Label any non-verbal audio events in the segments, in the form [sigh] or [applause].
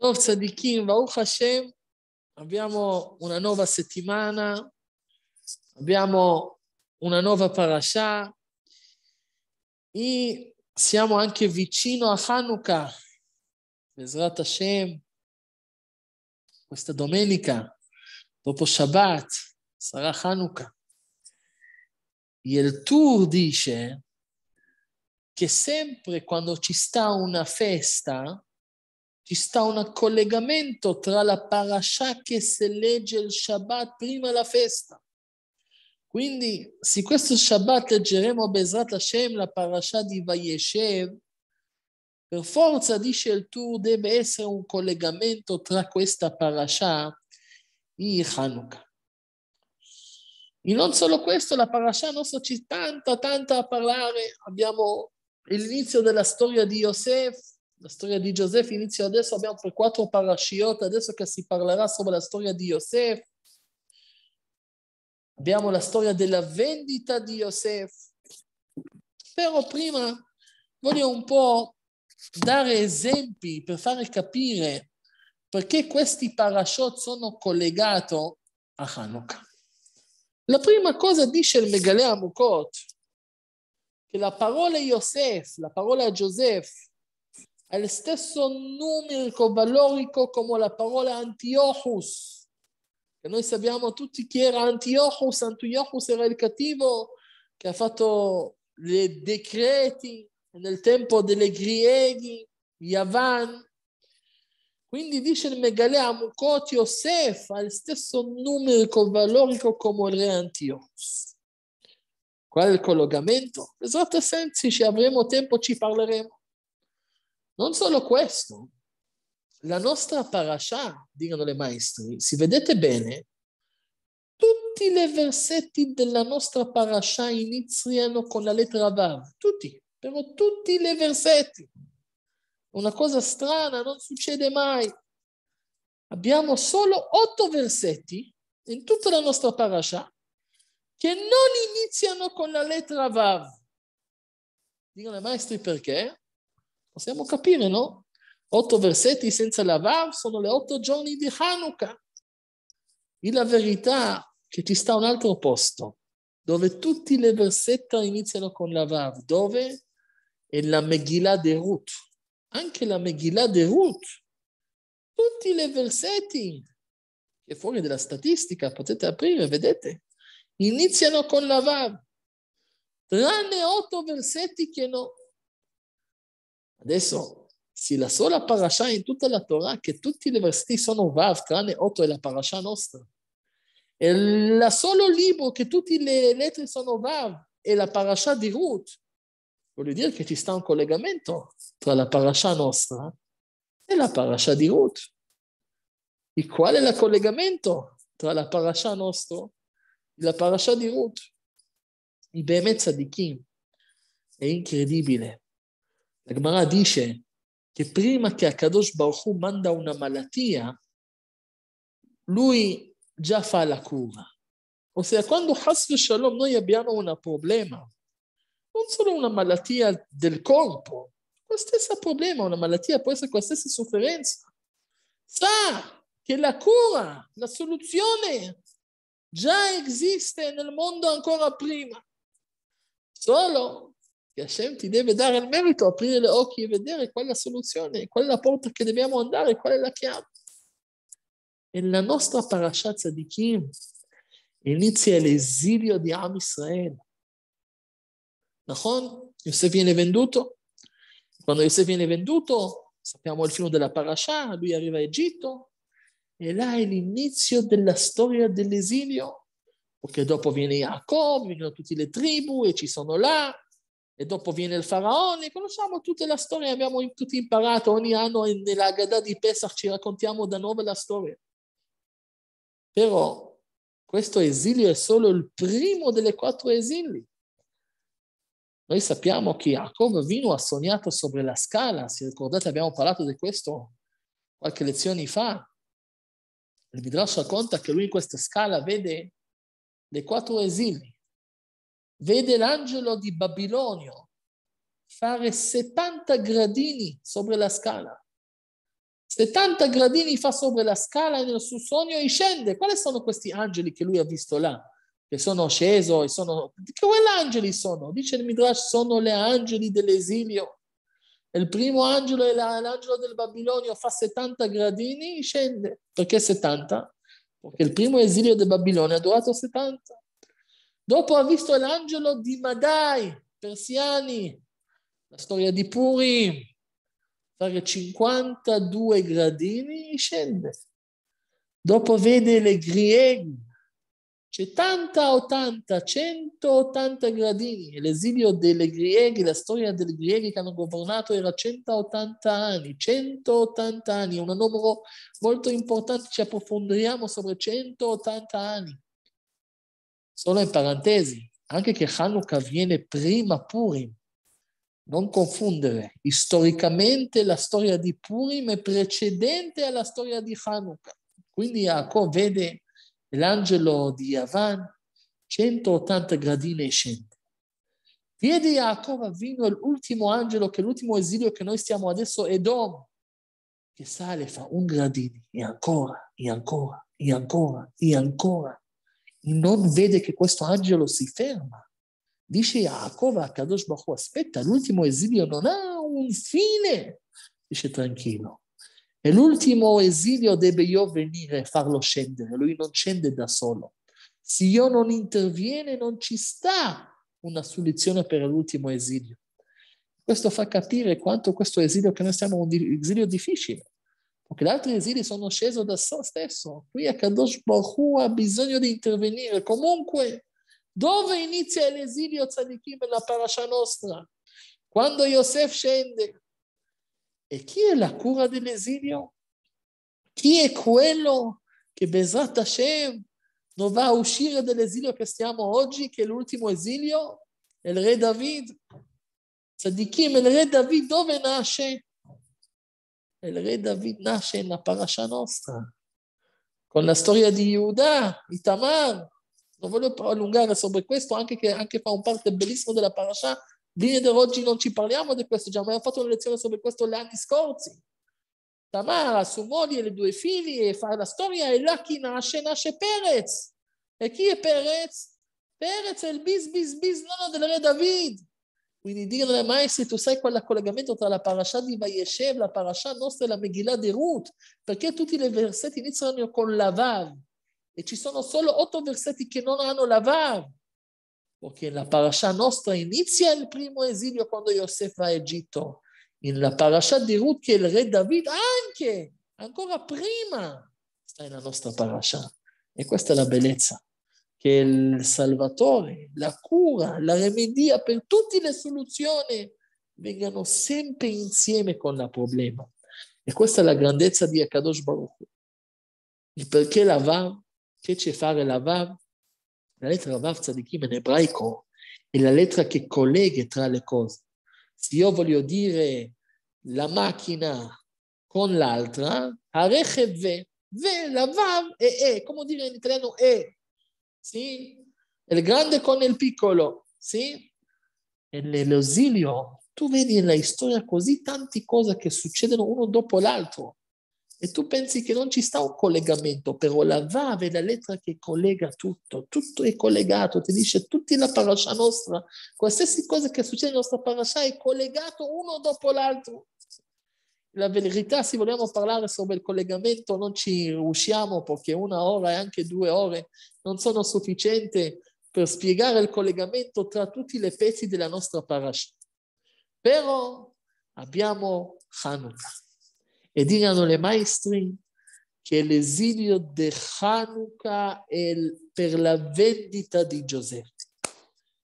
Forza di Kim, Baruch Hashem, abbiamo una nuova settimana, abbiamo una nuova parasha e siamo anche vicino a Hanukkah, Besrat Hashem, questa domenica, dopo Shabbat, sarà Hanukkah. E Il Tur dice che sempre quando ci sta una festa, ci sta un collegamento tra la parasha che si legge il Shabbat prima della festa. Quindi, se questo Shabbat leggeremo Bezrat Hashem, la parasha di Vayeshev, per forza, dice il tour, deve essere un collegamento tra questa parasha e Hanukkah. E non solo questo, la parasha nostra c'è tanta, tanta a parlare. Abbiamo l'inizio della storia di Yosef, la storia di Giuseppe inizia adesso, abbiamo tre quattro parashiot adesso che si parlerà sopra la storia di Giuseppe. Abbiamo la storia della vendita di Giuseppe. Però prima voglio un po' dare esempi per fare capire perché questi parashot sono collegati a Hanukkah. La prima cosa dice il Megalea Amukot, che la parola Yosef, la parola Giuseppe, ha lo stesso numerico valorico come la parola Antiochus, che noi sappiamo tutti chi era Antiochus, Antiochus era il cattivo che ha fatto i decreti nel tempo delle Grieghi, Yavan. Quindi dice il Megale Amukot Yosef ha lo stesso numerico valorico come il re Antiochus. Qual è il collegamento? Esatto sensi, se avremo tempo ci parleremo. Non solo questo, la nostra parasha, dicono le maestri, si vedete bene, tutti i versetti della nostra parasha iniziano con la lettera Vav, tutti, però tutti i versetti. Una cosa strana, non succede mai. Abbiamo solo otto versetti in tutta la nostra parasha che non iniziano con la lettera Vav. Dicono le maestri perché? Possiamo capire, no? Otto versetti senza lavar sono le otto giorni di Hanukkah. E la verità che ci sta un altro posto, dove tutti le versetta iniziano con lavar, dove è la Megillah de Ruth. Anche la Megillah de Ruth. Tutti i versetti, che fuori della statistica potete aprire, vedete, iniziano con lavar. Tranne otto versetti che no. Adesso, sì, la sola parasha in tutta la Torah che tutti i versetti sono Vav, tranne 8 è la parasha nostra. E il solo libro che tutte le lettere sono Vav è la parasha di Ruth. Vuol dire che ci sta un collegamento tra la parasha nostra e la parasha di Ruth. E qual è il collegamento tra la parasha nostra e la parasha di Ruth? I Bemet Sadikim. È incredibile. La Gemara dice che prima che Akadosh Baruch Hu manda una malattia, lui già fa la cura. Ossia, quando Hasve Shalom noi abbiamo un problema, non solo una malattia del corpo, qualsiasi problema, una malattia può essere qualsiasi sofferenza, sa che la cura, la soluzione già esiste nel mondo ancora prima. Solo che Hashem ti deve dare il merito, aprire gli occhi e vedere qual è la soluzione, qual è la porta che dobbiamo andare, qual è la chiave. E la nostra di Kim inizia l'esilio di Am Israel. Nahon, Yosef viene venduto. Quando Yosef viene venduto, sappiamo il film della parasha, lui arriva a Egitto, e là è l'inizio della storia dell'esilio, perché dopo viene Jacob, vengono tutte le tribù e ci sono là, e dopo viene il faraone, oh, conosciamo tutta la storia, abbiamo tutti imparato, ogni anno nella Gada di Pesach ci raccontiamo da nuovo la storia. Però questo esilio è solo il primo delle quattro esili. Noi sappiamo che Jacob Vino ha sognato sopra la scala, se ricordate abbiamo parlato di questo qualche lezione fa. Il Midrash racconta che lui in questa scala vede le quattro esili vede l'angelo di Babilonio fare 70 gradini sopra la scala. 70 gradini fa sopra la scala e nel suo sogno e scende. Quali sono questi angeli che lui ha visto là? Che sono sceso e sono... Che angeli sono? Dice il Midrash, sono gli angeli dell'esilio. Il primo angelo è l'angelo del Babilonio, fa 70 gradini e scende. Perché 70? Perché il primo esilio del Babilonio ha durato 70. Dopo ha visto l'angelo di Madai, persiani, la storia di Purim, fare 52 gradini scende. Dopo vede le grieghe, c'è tanta 80, 180 gradini. L'esilio delle grieghe, la storia delle grieghe che hanno governato era 180 anni, 180 anni, un numero molto importante, ci approfondiamo sopra 180 anni. Solo in parentesi, anche che Hanukkah viene prima Purim. Non confondere, storicamente la storia di Purim è precedente alla storia di Hanukkah. Quindi Jacob vede l'angelo di Yavan, 180 gradini e scende. Vede Jacob avvino l'ultimo angelo, che è l'ultimo esilio che noi stiamo adesso, Edom, che sale, fa un gradino, e ancora, e ancora, e ancora, e ancora non vede che questo angelo si ferma. Dice Jacob a Kadosh Baruch aspetta, l'ultimo esilio non ha un fine. Dice tranquillo. E l'ultimo esilio deve io venire e farlo scendere. Lui non scende da solo. Se io non interviene non ci sta una soluzione per l'ultimo esilio. Questo fa capire quanto questo esilio che noi stiamo un esilio difficile che gli altri esili sono scesi da se stesso. Qui a Kadosh Baruch ha bisogno di intervenire. Comunque, dove inizia l'esilio tzadikim nella parasha nostra? Quando Yosef scende. E chi è la cura dell'esilio? Chi è quello che Bezat Hashem non va a uscire dall'esilio che stiamo oggi, che è l'ultimo esilio? È il re David. Tzadikim, il re David dove nasce? il re David nasce nella parasha nostra, con la storia di di Tamar. Non voglio prolungare sopra questo, anche che anche fa un parte bellissimo della parasha. Bene, oggi non ci parliamo di questo, già ho fatto una lezione sobre questo gli anni scorsi. Tamar ha sua moglie e le due figlie, fa la storia e là chi nasce, nasce Perez. E chi è Perez? Perez è il bis bis bis nonno del re David. Quindi dirle eh, mai se tu sai qual è il collegamento tra la parasha di Vayeshev, la parasha nostra e la Megillah di Ruth, perché tutti i versetti iniziano con la Vav e ci sono solo otto versetti che non hanno la Vav. Perché la parasha nostra inizia il primo esilio quando Yosef va a Egitto. Nella parasha di Ruth che il re David anche, ancora prima, sta nella nostra parasha. E questa è la bellezza che è il Salvatore, la cura, la remedia per tutte le soluzioni vengano sempre insieme con il problema. E questa è la grandezza di Akadosh Baruch. Il perché la Vav, che c'è fare la Vav? La lettera Vav Tzadikim in ebraico è la lettera che collega tra le cose. Se io voglio dire la macchina con l'altra, Arecheve, ve, la Vav è E, come dire in italiano E, sì? Il grande con il piccolo, sì? E nell'esilio tu vedi nella storia così tante cose che succedono uno dopo l'altro e tu pensi che non ci sta un collegamento, però la Vav è la lettera che collega tutto, tutto è collegato, ti dice tutta la parasha nostra, qualsiasi cosa che succede nella nostra parasha è collegato uno dopo l'altro la verità, se vogliamo parlare sobre il collegamento, non ci riusciamo perché una ora e anche due ore non sono sufficienti per spiegare il collegamento tra tutti i pezzi della nostra parasha. Però abbiamo Hanukkah e diranno le maestri che l'esilio di Hanukkah è per la vendita di Giuseppe.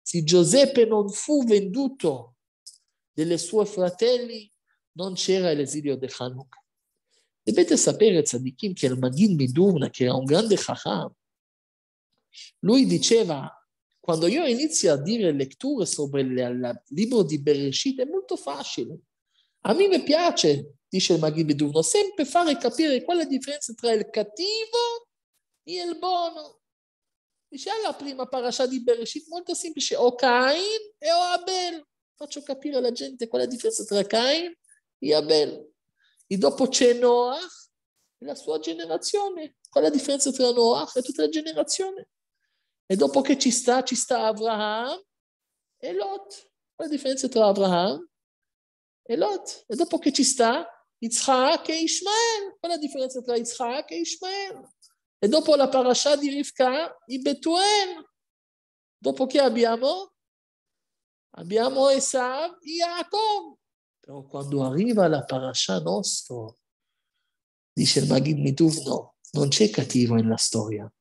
Se Giuseppe non fu venduto delle sue fratelli, non c'era l'esilio di Hanukkah. Dovete sapere, Tzadikim, che il Magin Midurna, che era un grande Chacham, lui diceva, quando io inizio a dire letture sobre il libro di Bereshit, è molto facile. A me piace, dice il Magin Midurna, sempre fare capire qual è la differenza tra il cattivo e il buono. Dice, alla prima parasha di Bereshit, molto semplice, o Cain e o Abel. Faccio capire alla gente qual è la differenza tra Cain di Abel. E dopo c'è Noach e la sua generazione. Qual è la differenza tra Noach e tutta la generazione? E dopo che ci sta, ci sta Abraham e Lot. Qual è la differenza tra Abraham e Lot? E dopo che ci sta Yitzhak e Ishmael. Qual è la differenza tra Yitzhak e Ishmael? E dopo la parasha di Rivka, i Betuel. Dopo che abbiamo? Abbiamo Esav e Jacob. Però quando arriva la parasha nostro, dice il Magid Mituv, no, non c'è cattivo nella storia.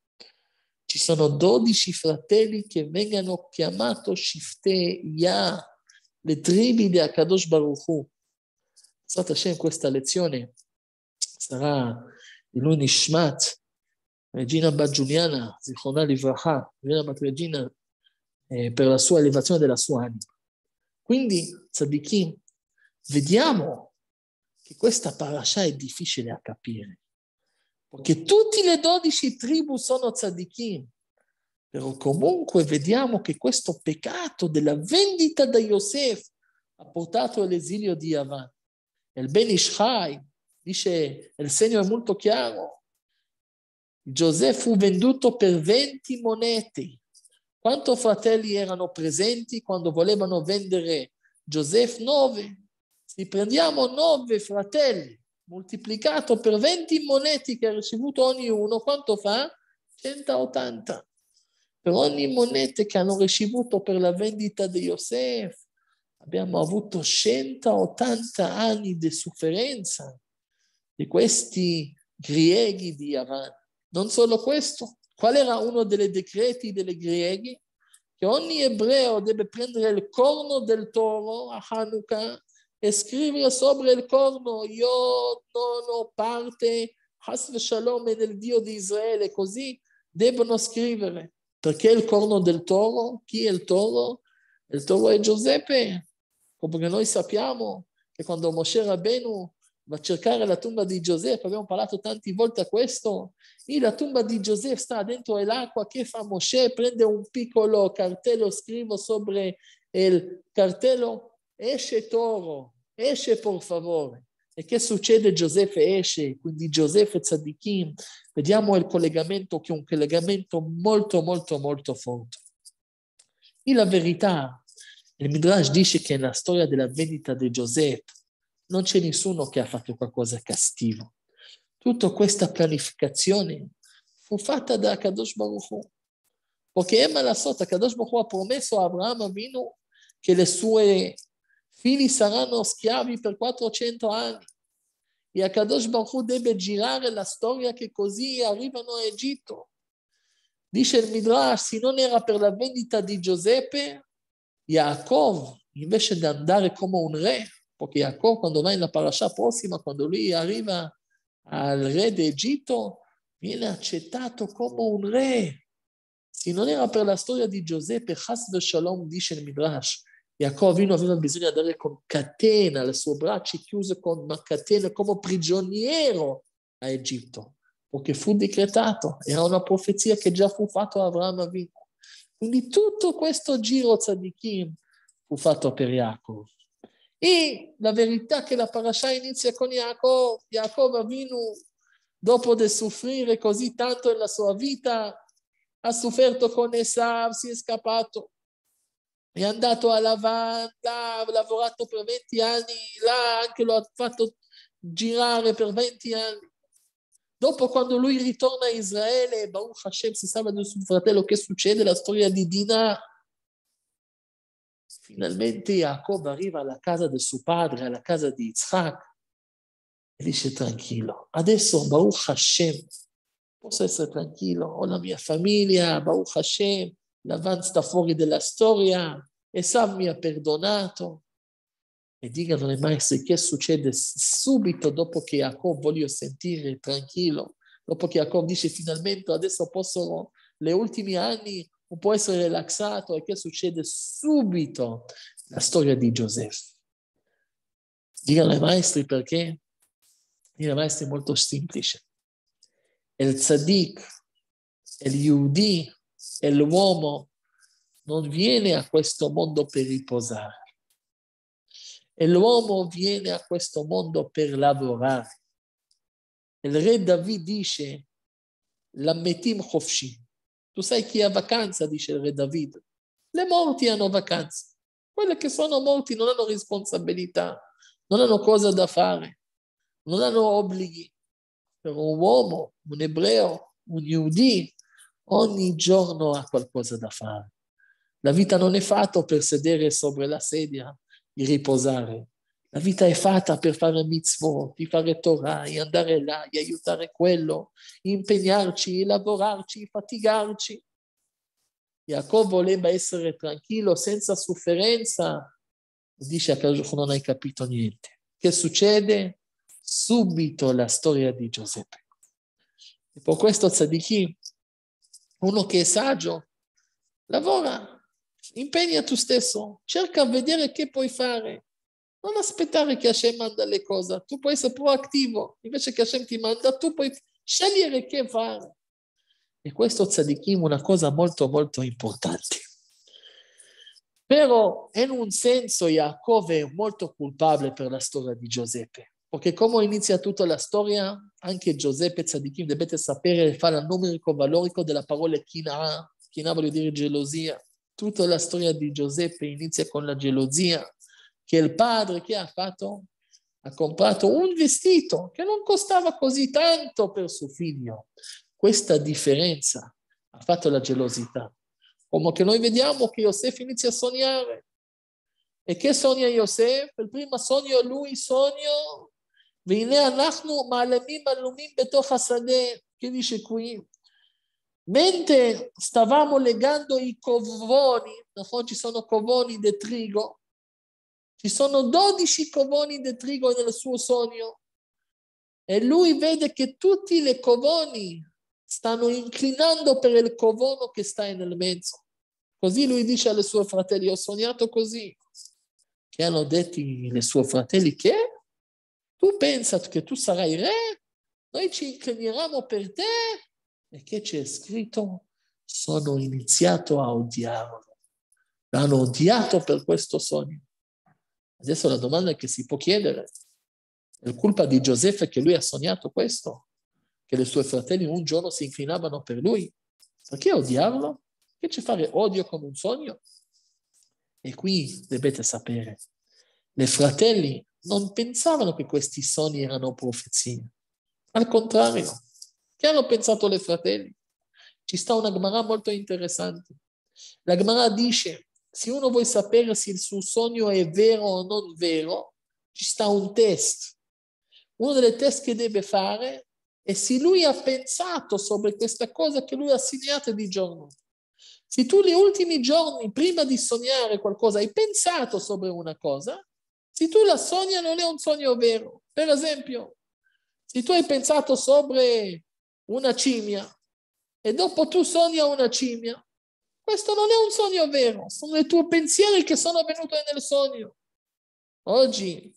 Ci sono dodici fratelli che vengono chiamati Shifte Ya, le tribù di Akadosh Baruch Hu. Sat Hashem, questa lezione sarà Ilun Nishmat, Regina Baggiuliana, Zichona Livraha, Regina Batregina, eh, per la sua elevazione della sua anima. Quindi, tzadikim, vediamo che questa parasha è difficile da capire, perché tutte le dodici tribù sono tzadikim, però comunque vediamo che questo peccato della vendita da Yosef ha portato all'esilio di Yavan. Il Ben Ishai dice, il segno è molto chiaro, Giuseppe fu venduto per 20 monete. Quanto fratelli erano presenti quando volevano vendere Giuseppe? 9 se prendiamo nove fratelli moltiplicato per 20 monete che ha ricevuto ognuno, quanto fa? 180. Per ogni moneta che hanno ricevuto per la vendita di Yosef, abbiamo avuto 180 anni di sofferenza di questi grieghi di Iran. Non solo questo, qual era uno dei decreti delle grieghi? Che ogni ebreo deve prendere il corno del toro a Hanukkah escrivere sopra il corno io sono parte, Hasve Shalom, del Dio di Israele, così devono scrivere. Perché il corno del toro? Chi è il toro? Il toro è Giuseppe, come noi sappiamo che quando Moshe Rabbenu va a cercare la tomba di Giuseppe, abbiamo parlato tante volte a questo, e la tomba di Giuseppe sta dentro l'acqua, che fa Moshe? Prende un piccolo cartello, scrivo sopra il cartello, esce toro, esce per favore. E che succede? Giuseppe esce, quindi Giuseppe Tzadikim, vediamo il collegamento che è un collegamento molto molto molto forte. E la verità, il Midrash dice che nella storia della vendita di Giuseppe non c'è nessuno che ha fatto qualcosa di cattivo. Tutta questa pianificazione fu fatta da Kadosh Baruch Hu. Perché Emma la sota, Kadosh Baruch Hu ha promesso a Abramo Avinu che le sue figli saranno schiavi per 400 anni. E Akadosh Baruch Hu deve girare la storia che così arrivano a Egitto. Dice il Midrash, se non era per la vendita di Giuseppe, Yaakov, invece di andare come un re, perché Yaakov quando va nella parasha prossima, quando lui arriva al re d'Egitto, viene accettato come un re. Se non era per la storia di Giuseppe, Hasbe Shalom, dice il Midrash, Jacopo aveva bisogno di andare con catena, le sue braccia chiuse con una catena come prigioniero a Egitto, perché fu decretato, era una profezia che già fu fatta a Abramo Avino. Quindi tutto questo giro tzadikim fu fatto per Jacopo. E la verità è che la parasha inizia con Jacopo, Jacopo Avinu, dopo di soffrire così tanto nella sua vita, ha sofferto con Esav, si è scappato, è andato alla Lavanda, ha lavorato per 20 anni là, anche lo ha fatto girare per 20 anni. Dopo, quando lui ritorna a Israele, Baruch Hashem si salva del suo fratello, che succede? La storia di Dina. Finalmente Jacob arriva alla casa del suo padre, alla casa di Isaac, e dice tranquillo, adesso Baruch Hashem, posso essere tranquillo, ho la mia famiglia, Baruch Hashem, Lavan sta fuori della storia, Esav mi ha perdonato. E digano le maestre che succede subito dopo che Jacob voglio sentire tranquillo, dopo che Jacob dice finalmente adesso possono, le ultimi anni un po' essere relaxato e che succede subito la storia di Giuseppe. Digano ai maestri perché? Dicano ai maestri molto semplice. Il tzaddik, il yudi, e l'uomo non viene a questo mondo per riposare. E l'uomo viene a questo mondo per lavorare. Il re David dice, l'ammetim hofshi. Tu sai chi ha vacanza, dice il re David. Le morti hanno vacanza. Quelle che sono morti non hanno responsabilità, non hanno cosa da fare, non hanno obblighi. Per un uomo, un ebreo, un yudi, Ogni giorno ha qualcosa da fare. La vita non è fatta per sedere sopra la sedia e riposare. La vita è fatta per fare mitzvot, di fare Torah, andare là, e aiutare quello, impegnarci, lavorarci, faticarci. Jacob voleva essere tranquillo, senza sofferenza. Dice a Kajuch non hai capito niente. Che succede? Subito la storia di Giuseppe. E per questo Tzadikim uno che è saggio, lavora, impegna tu stesso, cerca di vedere che puoi fare. Non aspettare che Hashem manda le cose, tu puoi essere proattivo, invece che Hashem ti manda, tu puoi scegliere che fare. E questo tzadikim è una cosa molto molto importante. Però in un senso Jacob è molto colpevole per la storia di Giuseppe, perché come inizia tutta la storia, anche Giuseppe Tzadikim dovete sapere, fa il numerico valorico della parola Kina. Kina vuol dire gelosia. Tutta la storia di Giuseppe inizia con la gelosia, che il padre che ha fatto ha comprato un vestito che non costava così tanto per suo figlio. Questa differenza ha fatto la gelosità. Come che noi vediamo che Yosef inizia a sognare. E che sogna Yosef? Il primo sogno lui sogno והנה אנחנו מעלמים עלומים בתוך השדה, כפי שקרויים. Mentre stavamo legando i covoni, no? ci sono covoni di trigo, ci sono 12 covoni di trigo nel suo sogno e lui vede che tutti i covoni stanno inclinando per il covono che sta nel mezzo. Così lui dice alle sue fratelli, ho sognato così. hanno detto i suoi fratelli che tu pensa che tu sarai re? Noi ci inchiniamo per te? E che c'è scritto? Sono iniziato a odiarlo. L'hanno odiato per questo sogno. Adesso la domanda che si può chiedere è colpa di Giuseppe che lui ha sognato questo, che le sue fratelli un giorno si inclinavano per lui. Perché odiarlo? Che ci fare odio con un sogno? E qui dovete sapere, le fratelli non pensavano che questi sogni erano profezie. Al contrario, che hanno pensato le fratelli? Ci sta una Gemara molto interessante. La Gemara dice, se uno vuole sapere se il suo sogno è vero o non vero, ci sta un test. Uno dei test che deve fare è se lui ha pensato sopra questa cosa che lui ha segnato di giorno. Se tu gli ultimi giorni, prima di sognare qualcosa, hai pensato sopra una cosa, se tu la sogni non è un sogno vero. Per esempio, se tu hai pensato sopra una cimia e dopo tu sogni una cimia, questo non è un sogno vero, sono i tuoi pensieri che sono venuti nel sogno. Oggi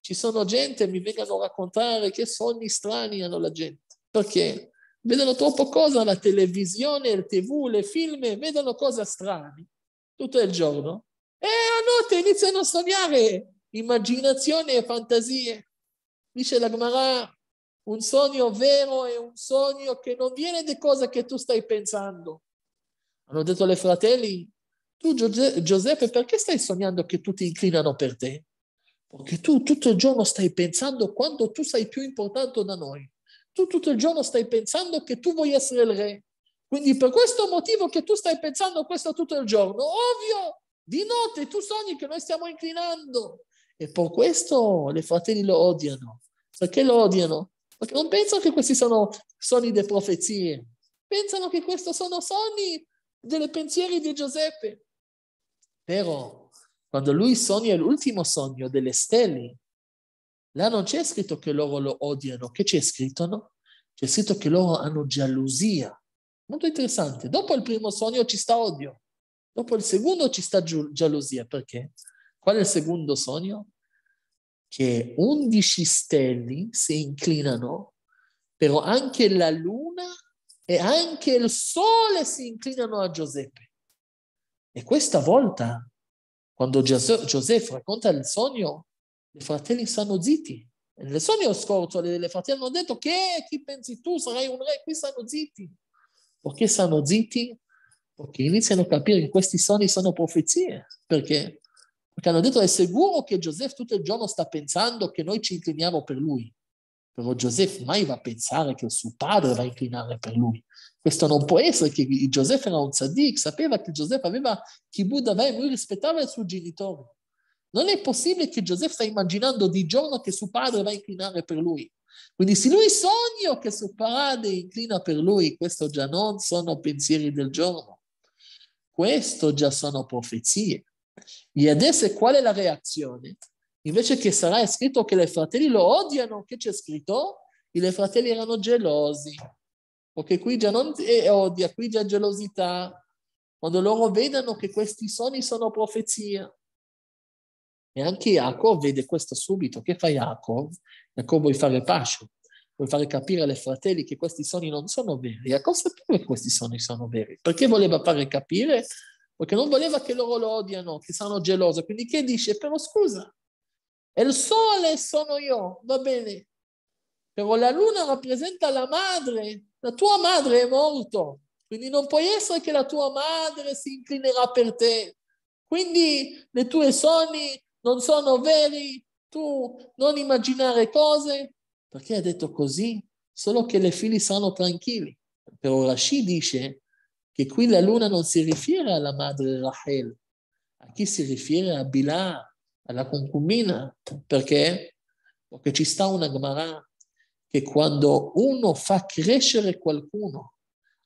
ci sono gente, che mi vengono a raccontare che sogni strani hanno la gente. Perché? vedono troppo cose alla televisione, il tv, le film, vedono cose strane tutto il giorno e a notte iniziano a sognare immaginazione e fantasie. Dice la Gemara, un sogno vero è un sogno che non viene di cosa che tu stai pensando. Hanno detto le fratelli, tu Giuseppe perché stai sognando che tutti inclinano per te? Perché tu tutto il giorno stai pensando quanto tu sei più importante da noi. Tu tutto il giorno stai pensando che tu vuoi essere il re. Quindi per questo motivo che tu stai pensando questo tutto il giorno, ovvio, di notte tu sogni che noi stiamo inclinando. E per questo le fratelli lo odiano. Perché lo odiano? Perché non pensano che questi sono sogni delle profezie. Pensano che questi sono sogni delle pensieri di Giuseppe. Però quando lui sogna l'ultimo sogno delle stelle, là non c'è scritto che loro lo odiano. Che c'è scritto? No? C'è scritto che loro hanno gelosia. Molto interessante. Dopo il primo sogno ci sta odio. Dopo il secondo ci sta gelosia. Perché? Qual è il secondo sogno? Che 11 stelle si inclinano, però anche la luna e anche il sole si inclinano a Giuseppe. E questa volta, quando Giuseppe racconta il sogno, i fratelli stanno zitti. Nel sogno scorso le fratelli hanno detto che chi pensi tu sarai un re, qui stanno zitti. Perché stanno zitti? Perché iniziano a capire che questi sogni sono profezie, perché che hanno detto, è sicuro che Giuseppe tutto il giorno sta pensando che noi ci incliniamo per lui. Però Giuseppe mai va a pensare che il suo padre va a inclinare per lui. Questo non può essere che Giuseppe era un tzaddik, sapeva che Giuseppe aveva kibbutz avem, lui rispettava il suo genitore. Non è possibile che Giuseppe sta immaginando di giorno che suo padre va a inclinare per lui. Quindi se lui sogna che suo padre inclina per lui, questo già non sono pensieri del giorno. Questo già sono profezie. Gli adesse qual è la reazione? Invece che sarà scritto che i fratelli lo odiano, che c'è scritto? I fratelli erano gelosi. Perché qui già non è eh, odia, qui già gelosità. Quando loro vedono che questi sogni sono profezia. E anche Jacob vede questo subito. Che fa Jacob? Jacob vuole fare pace, vuole fare capire ai fratelli che questi sogni non sono veri. Jacob sapeva che questi sogni sono veri, perché voleva fare capire perché non voleva che loro lo odiano, che sono gelose. Quindi che dice? Però scusa, il sole sono io, va bene, però la luna rappresenta la madre, la tua madre è morta, quindi non può essere che la tua madre si inclinerà per te. Quindi le tue sogni non sono veri, tu non immaginare cose, perché ha detto così, solo che le figli sono tranquilli. Però Rashi dice che qui la luna non si rifiere alla madre Rachel, a chi si rifiere a Bilà, alla concubina, perché? Perché ci sta una Gemara che quando uno fa crescere qualcuno,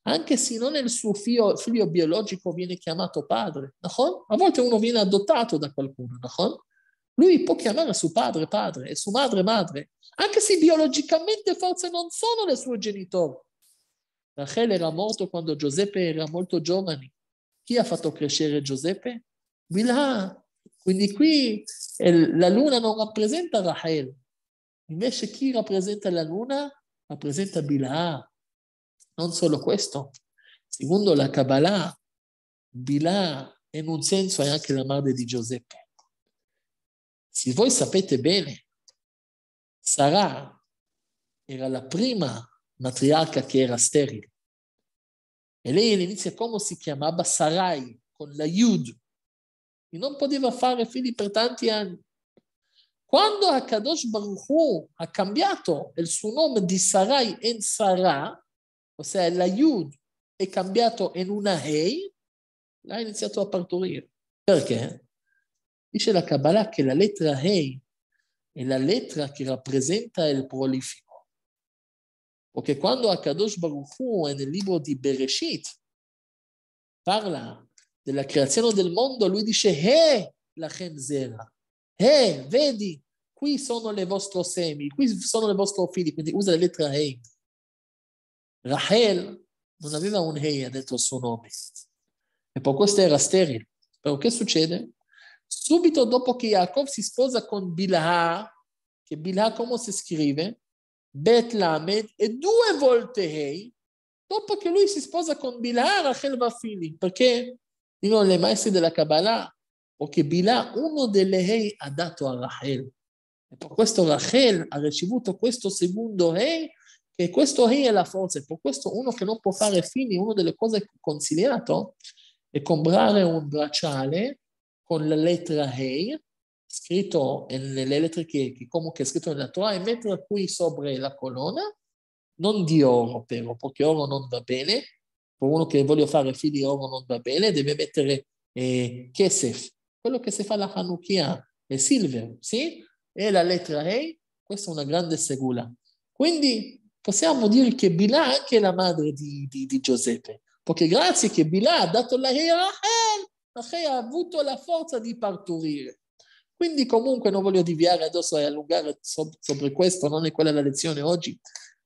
anche se non è il suo figlio, figlio biologico, viene chiamato padre, d'accord? a volte uno viene adottato da qualcuno, d'accord? lui può chiamare suo padre padre e sua madre madre, anche se biologicamente forse non sono le sue genitori, Rachel era morto quando Giuseppe era molto giovane. Chi ha fatto crescere Giuseppe? Bilà. Quindi qui eh, la luna non rappresenta Rachel, invece chi rappresenta la luna rappresenta Bilà. Non solo questo, secondo la Kabbalah, Bilà in un senso è anche la madre di Giuseppe. Se voi sapete bene, Sara era la prima matriarca che era sterile. E lei all'inizio come si chiamava Sarai, con la Yud, e non poteva fare figli per tanti anni. Quando Akadosh Baruch Hu ha cambiato il suo nome di Sarai in Sarah, ossia la Yud è cambiato in una Hei, l'ha iniziato a partorire. Perché? Dice la Kabbalah che la lettera Hei è la lettera che rappresenta il prolifico. Perché quando Akadosh Baruch Hu è nel libro di Bereshit, parla della creazione del mondo, lui dice, He, la Chenzera, He, vedi, qui sono le vostre semi, qui sono le vostre figli, quindi usa la lettera He. Rachel non aveva un He dentro il suo nome, e per questo era sterile. Però che succede? Subito dopo che Yaakov si sposa con Bilha, che Bilha come si scrive? Bet Lamed e due volte Hei dopo che lui si sposa con Bilà, Rachel va figli, perché dicono le maestre della Kabbalah o che Bilà, uno delle Hei, ha dato a Rachel. E per questo Rachel ha ricevuto questo secondo Hei, che questo Hei è la forza, e per questo uno che non può fare figli, una delle cose consigliate è comprare un bracciale con la lettera Hei, scritto nelle lettere che, che, che, è scritto nella Torah e mettere qui sopra la colonna, non di oro però, perché oro non va bene, per uno che voglio fare figli oro non va bene, deve mettere eh, kesef, quello che si fa la Hanukkah, è silver, sì? E la lettera E, questa è una grande segula. Quindi possiamo dire che Bilà è anche la madre di, di, di Giuseppe, perché grazie che Bilà ha dato la Rachel, Rachel ha avuto la forza di partorire. Quindi comunque non voglio deviare adesso e allungare so- sopra questo, non è quella la lezione oggi,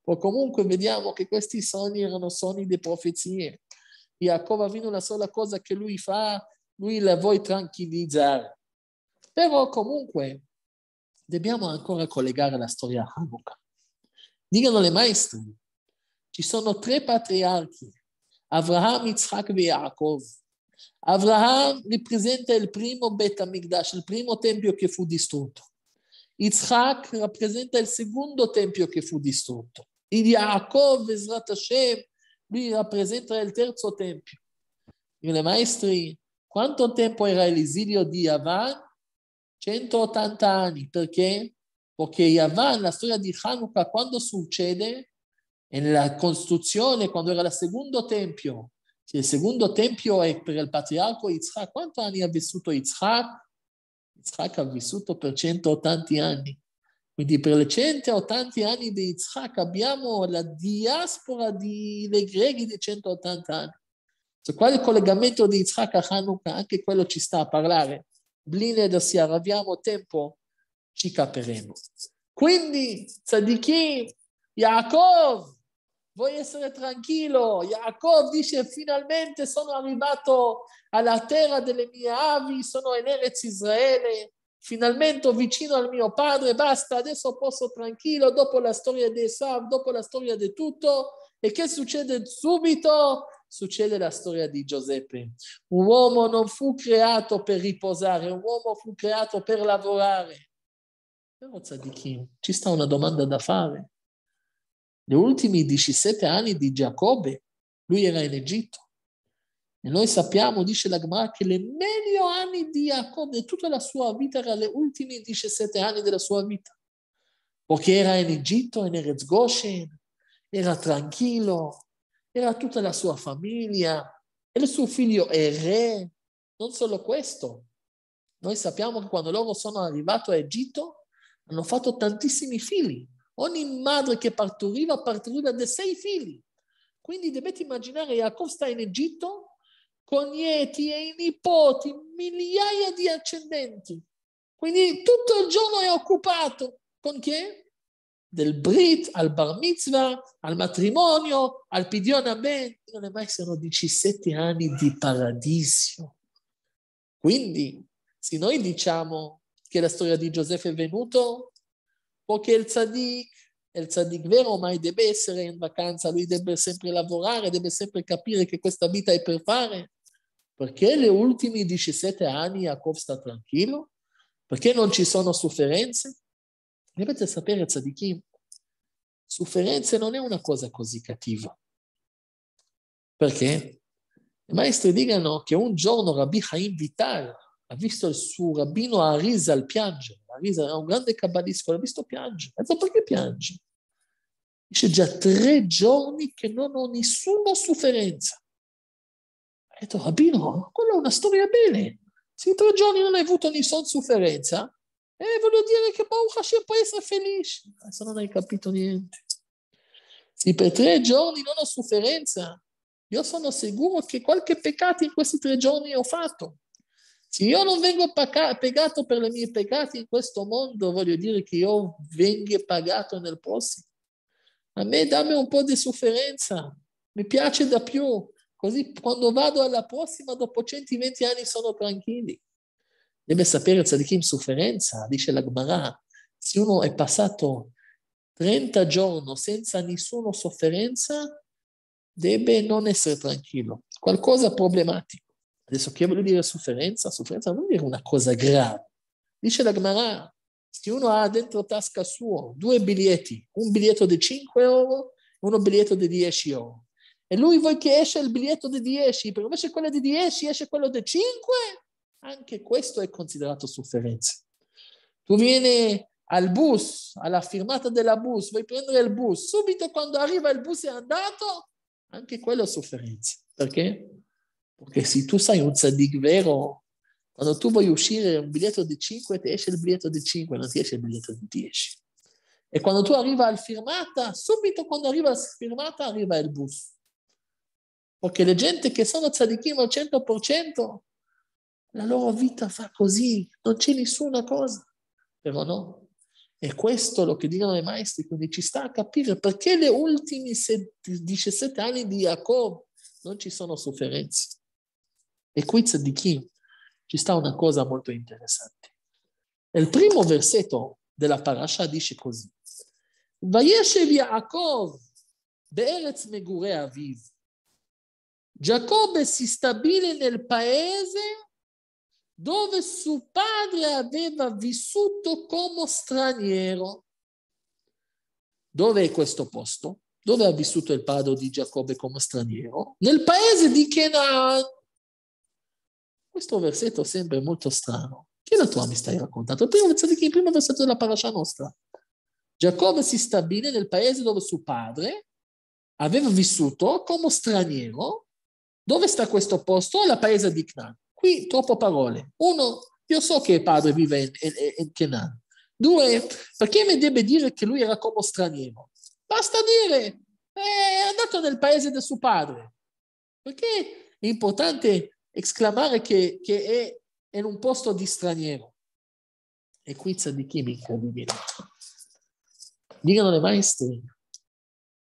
ma comunque vediamo che questi sogni erano sogni di profezie. Jacob Avino la sola cosa che lui fa, lui la vuoi tranquillizzare. Però comunque dobbiamo ancora collegare la storia a Hanukkah. Dicono le maestre, ci sono tre patriarchi, Abraham, Isaac e Yaakov. Abraham rappresenta il primo Bet Amigdash, il primo tempio che fu distrutto. Yitzhak rappresenta il secondo tempio che fu distrutto. Il Yaakov, Ezrat Hashem, lui rappresenta il terzo tempio. Mille maestri, quanto tempo era l'esilio di Yavan? 180 anni. Perché? Perché Yavan, la storia di Hanukkah, quando succede? Nella costruzione, quando era il secondo tempio, il secondo tempio è per il patriarco Yitzhak. Quanto anni ha vissuto Yitzhak? Yitzhak ha vissuto per 180 anni. Quindi per le 180 anni di Yitzhak abbiamo la diaspora dei greci di 180 anni. So, qual è il collegamento di Yitzhak a Hanukkah? Anche quello ci sta a parlare. Blinedosi, abbiamo tempo, ci capiremo. Quindi, Tzadikim, Yaakov, vuoi essere tranquillo. Yaakov dice finalmente sono arrivato alla terra delle mie avi, sono in Erez Israele, finalmente vicino al mio padre, basta, adesso posso tranquillo, dopo la storia di Esav, dopo la storia di tutto. E che succede subito? Succede la storia di Giuseppe. Un uomo non fu creato per riposare, un uomo fu creato per lavorare. Però Tzadikim, ci sta una domanda da fare gli ultimi 17 anni di Giacobbe, lui era in Egitto. E noi sappiamo, dice la Gemara, che le meglio anni di Giacobbe, tutta la sua vita, erano gli ultimi 17 anni della sua vita. Perché era in Egitto, in Erez Goshen, era tranquillo, era tutta la sua famiglia, e il suo figlio è re. Non solo questo, noi sappiamo che quando loro sono arrivati a Egitto hanno fatto tantissimi figli, Ogni madre che partoriva, partoriva da sei figli. Quindi dovete immaginare, Jacob sta in Egitto con nieti e i nipoti, migliaia di ascendenti. Quindi tutto il giorno è occupato con che? Del Brit al bar mitzvah, al matrimonio, al pidion Non è mai sono 17 anni di paradiso. Quindi, se noi diciamo che la storia di Giuseppe è venuta Poiché il tzaddik, il tzaddik vero ormai deve essere in vacanza, lui deve sempre lavorare, deve sempre capire che questa vita è per fare. Perché gli ultimi 17 anni Jacob sta tranquillo? Perché non ci sono sofferenze? Dovete sapere, tzadikim, sofferenze non è una cosa così cattiva. Perché? I maestri dicono che un giorno Rabbi Haim Vital, ha visto il suo rabbino a Arizal piangere. A Arizal era un grande cabalisco, l'ha visto piangere. E dopo perché piange? Dice già tre giorni che non ho nessuna sofferenza. Ha detto, rabbino, quella è una storia bene. Se in tre giorni non hai avuto nessuna sofferenza, eh, voglio dire che Baruch Hashem può essere felice. Adesso non hai capito niente. Se per tre giorni non ho sofferenza, io sono sicuro che qualche peccato in questi tre giorni ho fatto. Se io non vengo pagato per i miei peccati in questo mondo, voglio dire che io vengo pagato nel prossimo. A me dammi un po' di sofferenza, mi piace da più, così quando vado alla prossima, dopo 120 anni sono tranquilli. Deve sapere Tzadikim sofferenza, dice la Gemara. Se uno è passato 30 giorni senza nessuna sofferenza, deve non essere tranquillo. Qualcosa problematico. Adesso che vuol dire sofferenza? Sofferenza non vuol dire una cosa grave. Dice la Gemara, se uno ha dentro tasca suo due biglietti, un biglietto di 5 euro e uno biglietto di 10 euro, e lui vuole che esce il biglietto di 10, però invece quello di 10 esce quello di 5, anche questo è considerato sofferenza. Tu vieni al bus, alla firmata della bus, vuoi prendere il bus, subito quando arriva il bus è andato, anche quello è sofferenza. Perché? Perché se tu sei un tzaddik vero, quando tu vuoi uscire un biglietto di 5, ti esce il biglietto di 5, non ti esce il biglietto di 10. E quando tu arrivi al firmata, subito quando arriva al firmata arriva il bus. Perché le gente che sono tzadikim al 100%, la loro vita fa così, non c'è nessuna cosa. Però no. E questo lo che dicono i maestri, quindi ci sta a capire perché le ultimi 17 anni di Jacob non ci sono sofferenze. E quiz di chi? Ci sta una cosa molto interessante. Il primo versetto della parasha dice così. Vayeshev Yaakov be'eretz megure aviv. Giacobbe si stabile nel paese dove suo padre aveva vissuto come straniero. Dove è questo posto? Dove ha vissuto il padre di Giacobbe come straniero? Nel paese di Canaan. Questo versetto sembra molto strano. Che natura mi stai raccontando? Il primo versetto, il primo versetto della parasha nostra. Giacobbe si stabilì nel paese dove suo padre aveva vissuto come straniero. Dove sta questo posto? La paese di Canaan. Qui troppe parole. Uno, io so che il padre vive in, in, Canaan. Due, perché mi deve dire che lui era come straniero? Basta dire, eh, è andato nel paese del suo padre. Perché è importante esclamare che, che è in un posto di straniero. E qui di incredibile. Dicono le maestre,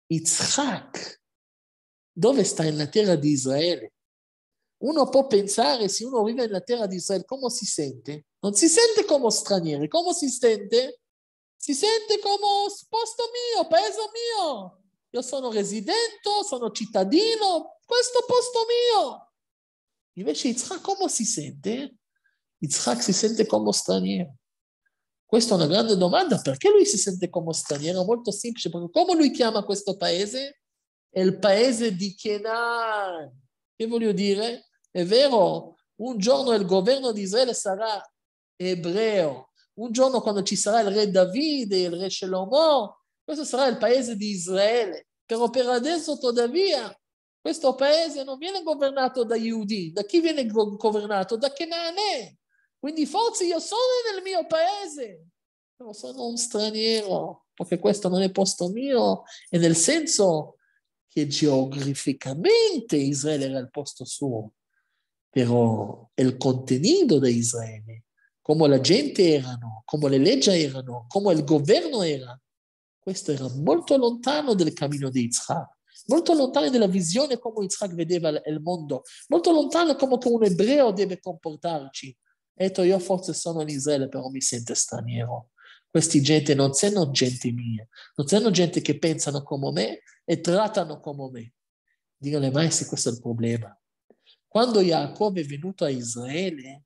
Yitzhak, dove sta nella terra di Israele? Uno può pensare, se uno vive nella terra di Israele, come si sente? Non si sente come straniero, come si sente? Si sente come posto mio, paese mio. Io sono residente, sono cittadino, questo posto mio. Invece Yitzhak come si sente? Yitzhak si sente come straniero. Questa è una grande domanda, perché lui si sente come straniero? Molto semplice, perché come lui chiama questo paese? È il paese di Kenan. Che voglio dire? È vero, un giorno il governo di Israele sarà ebreo, un giorno quando ci sarà il re Davide, il re Shlomo, questo sarà il paese di Israele. Però per adesso, tuttavia, questo paese non viene governato da Yudi, da chi viene governato? Da Kenane. Quindi forse io sono nel mio paese, però sono un straniero, perché questo non è posto mio, e nel senso che geograficamente Israele era il posto suo, però il contenuto di Israele, come la gente erano, come le leggi erano, come il governo era, questo era molto lontano del cammino di Israele molto lontane dalla visione come Yitzhak vedeva il mondo, molto lontane come un ebreo deve comportarci. E detto, io forse sono in Israele, però mi sento straniero. Questi gente non sono gente mia, non sono gente che pensano come me e trattano come me. Dio le maestri, questo è il problema. Quando Jacob è venuto a Israele,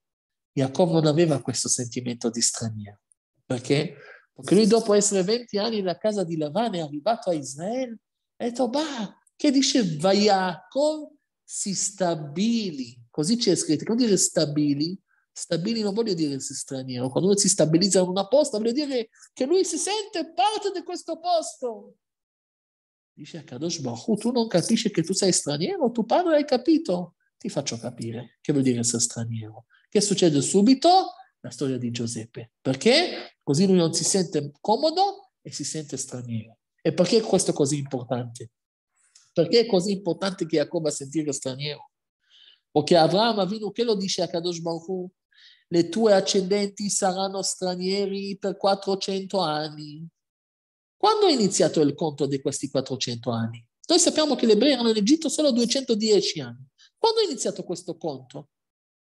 Jacob non aveva questo sentimento di straniero. Perché? Perché lui dopo essere 20 anni nella casa di Lavan è arrivato a Israele e Tobah, che dice Vayakov si stabili, così c'è scritto, che vuol dire stabili? Stabili non voglio dire se straniero, quando uno si stabilizza in una posta voglio dire che lui si sente parte di questo posto. Dice a Kadosh Baruch, tu non capisci che tu sei straniero, tu padre hai capito. Ti faccio capire che vuol dire essere straniero. Che succede subito? La storia di Giuseppe. Perché? Così lui non si sente comodo e si sente straniero. E perché questo è così importante? Perché è così importante che Jacob sentire straniero? Perché Avram Avinu che lo dice a Kadosh Baruch Hu? Le tue ascendenti saranno stranieri per 400 anni. Quando è iniziato il conto di questi 400 anni? Noi sappiamo che gli ebrei erano in Egitto solo 210 anni. Quando è iniziato questo conto?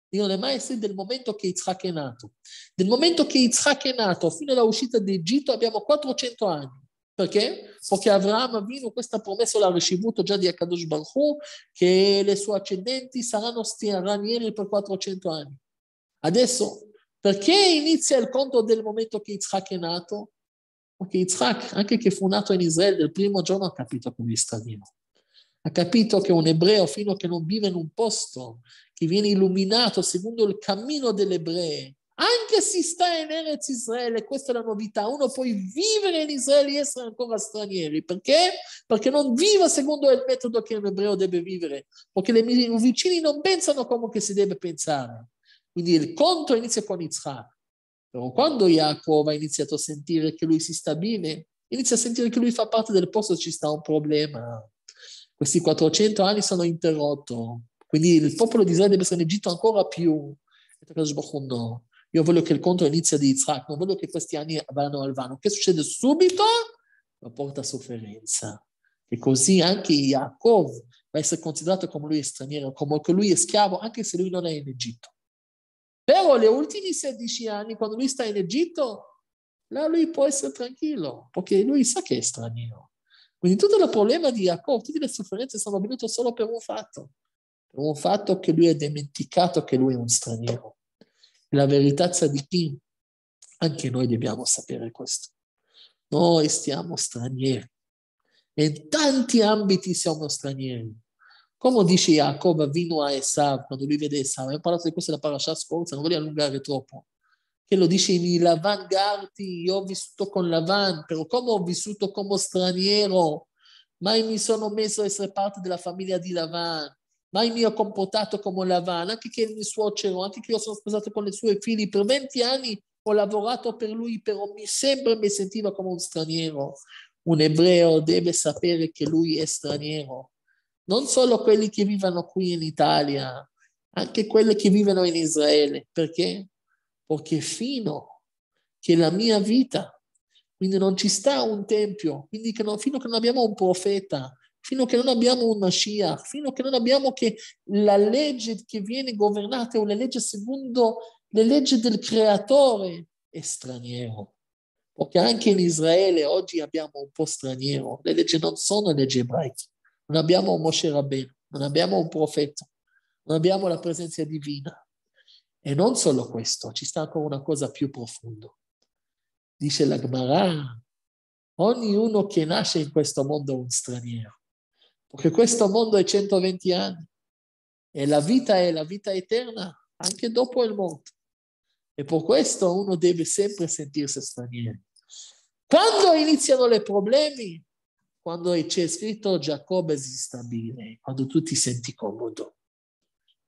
Dio le maestri del momento che Yitzhak è nato. Del momento che Yitzhak è nato fino alla uscita d'Egitto abbiamo 400 anni. Perché? Perché Avram Avinu questa promessa l'ha ricevuta già di Akadosh Baruch che le sue ascendenti saranno stranieri per 400 anni. Adesso, perché inizia il conto del momento che Yitzhak è nato? Perché Yitzhak, anche che fu nato in Israele, il primo giorno ha capito come straniero. Ha capito che un ebreo, fino a che non vive in un posto che viene illuminato secondo il cammino dell'ebreo, anche se sta in Eretz Israele, questa è la novità, uno può vivere in Israele e essere ancora stranieri, perché? Perché non viva secondo il metodo che un ebreo deve vivere, perché i vicini non pensano come si deve pensare. Quindi il conto inizia con Israele. Però quando Jacob ha iniziato a sentire che lui si sta bene, inizia a sentire che lui fa parte del posto, ci sta un problema. Questi 400 anni sono interrotti, quindi il popolo di Israele deve essere in Egitto ancora più. E no. Io voglio che il conto inizia di Yitzhak, non voglio che questi anni vanno al vano. Che succede subito? Lo porta a sofferenza. E così anche Yaakov va a essere considerato come lui è straniero, come che lui è schiavo, anche se lui non è in Egitto. Però gli ultimi 16 anni, quando lui sta in Egitto, là lui può essere tranquillo, perché lui sa che è straniero. Quindi tutto il problema di Jacob, tutte le sofferenze sono venute solo per un fatto, per un fatto che lui ha dimenticato che lui è un straniero la verità di chi? Anche noi dobbiamo sapere questo. Noi stiamo stranieri. E in tanti ambiti siamo stranieri. Come dice Jacob, vino a Esav, quando lui vede Esav, abbiamo parlato di questa la parasha scorsa, non voglio allungare troppo, che lo dice in Lavan Garti, io ho vissuto con Lavan, però come ho vissuto come straniero, mai mi sono messo a essere parte della famiglia di Lavan, ma il mio comportato come Lavan, anche che il mio suocero, anche che io sono sposato con le sue figlie, per 20 anni ho lavorato per lui, però mi sempre mi sentiva come un straniero. Un ebreo deve sapere che lui è straniero. Non solo quelli che vivono qui in Italia, anche quelli che vivono in Israele. Perché? Perché fino che la mia vita, quindi non ci sta un tempio, quindi fino che non abbiamo un profeta, fino che non abbiamo un Mashiach, fino che non abbiamo che la legge che viene governata è una legge secondo le leggi del creatore è straniero. Perché anche in Israele oggi abbiamo un po' straniero, le leggi non sono leggi ebraiche, non abbiamo un Moshe Rabbeinu, non abbiamo un profeta, non abbiamo la presenza divina. E non solo questo, ci sta ancora una cosa più profonda. Dice la Gemara, ognuno che nasce in questo mondo è un straniero perché questo mondo è 120 anni e la vita è la vita eterna anche dopo il morto. E per questo uno deve sempre sentirsi straniero. Quando iniziano i problemi? Quando c'è scritto Giacobbe si stabile, quando tu ti senti comodo,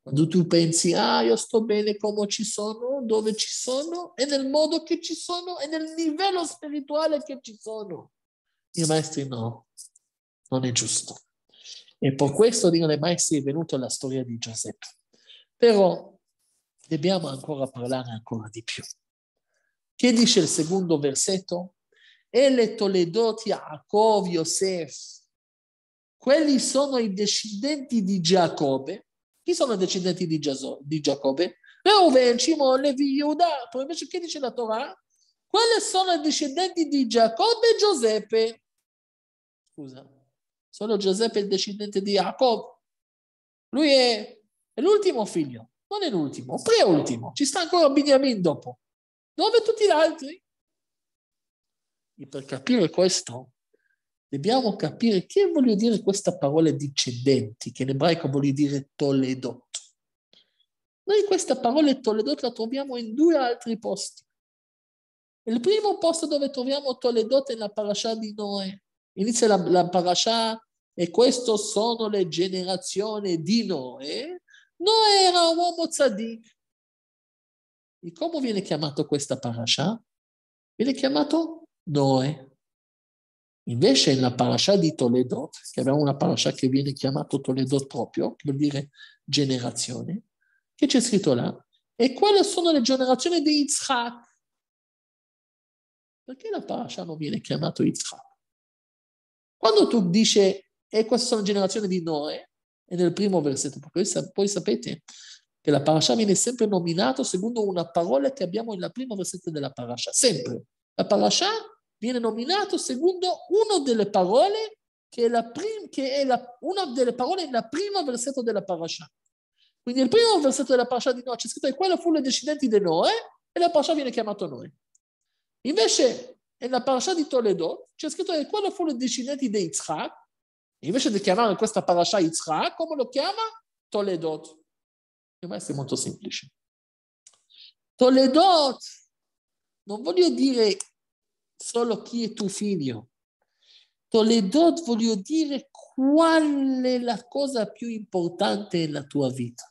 quando tu pensi, ah, io sto bene come ci sono, dove ci sono, e nel modo che ci sono, e nel livello spirituale che ci sono. I maestri no, non è giusto. E per questo Dio non è mai venuto la storia di Giuseppe. Però dobbiamo ancora parlare ancora di più. Che dice il secondo versetto? E Ele Toledot Yaakov Yosef. Quelli sono i discendenti di Giacobbe. Chi sono i discendenti di, di Giacobbe? Reuven, Shimon, Levi, Yehuda. Però invece che dice la Torah? Quelli sono i discendenti di Giacobbe e Giuseppe. Scusa, Solo Giuseppe è il discendente di Jacob. Lui è l'ultimo figlio, non è l'ultimo, preultimo. Ci sta ancora Beniamin dopo. Dove tutti gli altri? E per capire questo dobbiamo capire che voglio dire questa parola discendenti, che in ebraico vuol dire Toledot. Noi questa parola Toledot la troviamo in due altri posti. Il primo posto dove troviamo Toledot è la parasha di Noè. Inizia la, la parasha e queste sono le generazioni di Noè. Noè era un uomo tzaddik. E come viene chiamato questa parasha? Viene chiamato Noè. Invece la parasha di Toledo, che abbiamo una parasha che viene chiamata Toledo proprio, che vuol dire generazione, che c'è scritto là? E quelle sono le generazioni di Yitzhak. Perché la parasha non viene chiamata Yitzhak? Quando tu dici, e questa sono generazione di Noè, e nel primo versetto, perché poi sapete che la parasha viene sempre nominata secondo una parola che abbiamo nella prima versione della parasha, sempre. La parasha viene nominata secondo una delle parole che è, la prim- che è la, una delle parole nel primo versetto della parasha. Quindi nel primo versetto della parasha di Noè c'è scritto e quello fu le discendenti di Noè e la parasha viene chiamata Noè. Invece e la parasha di Toledo c'è scritto che quello fu il discendente di Yitzhak, invece di chiamare questa parasha Yitzhak, come lo chiama? Toledot. Deve essere molto semplice. Toledot non voglio dire solo chi è tuo figlio. Toledot voglio dire qual è la cosa più importante nella tua vita.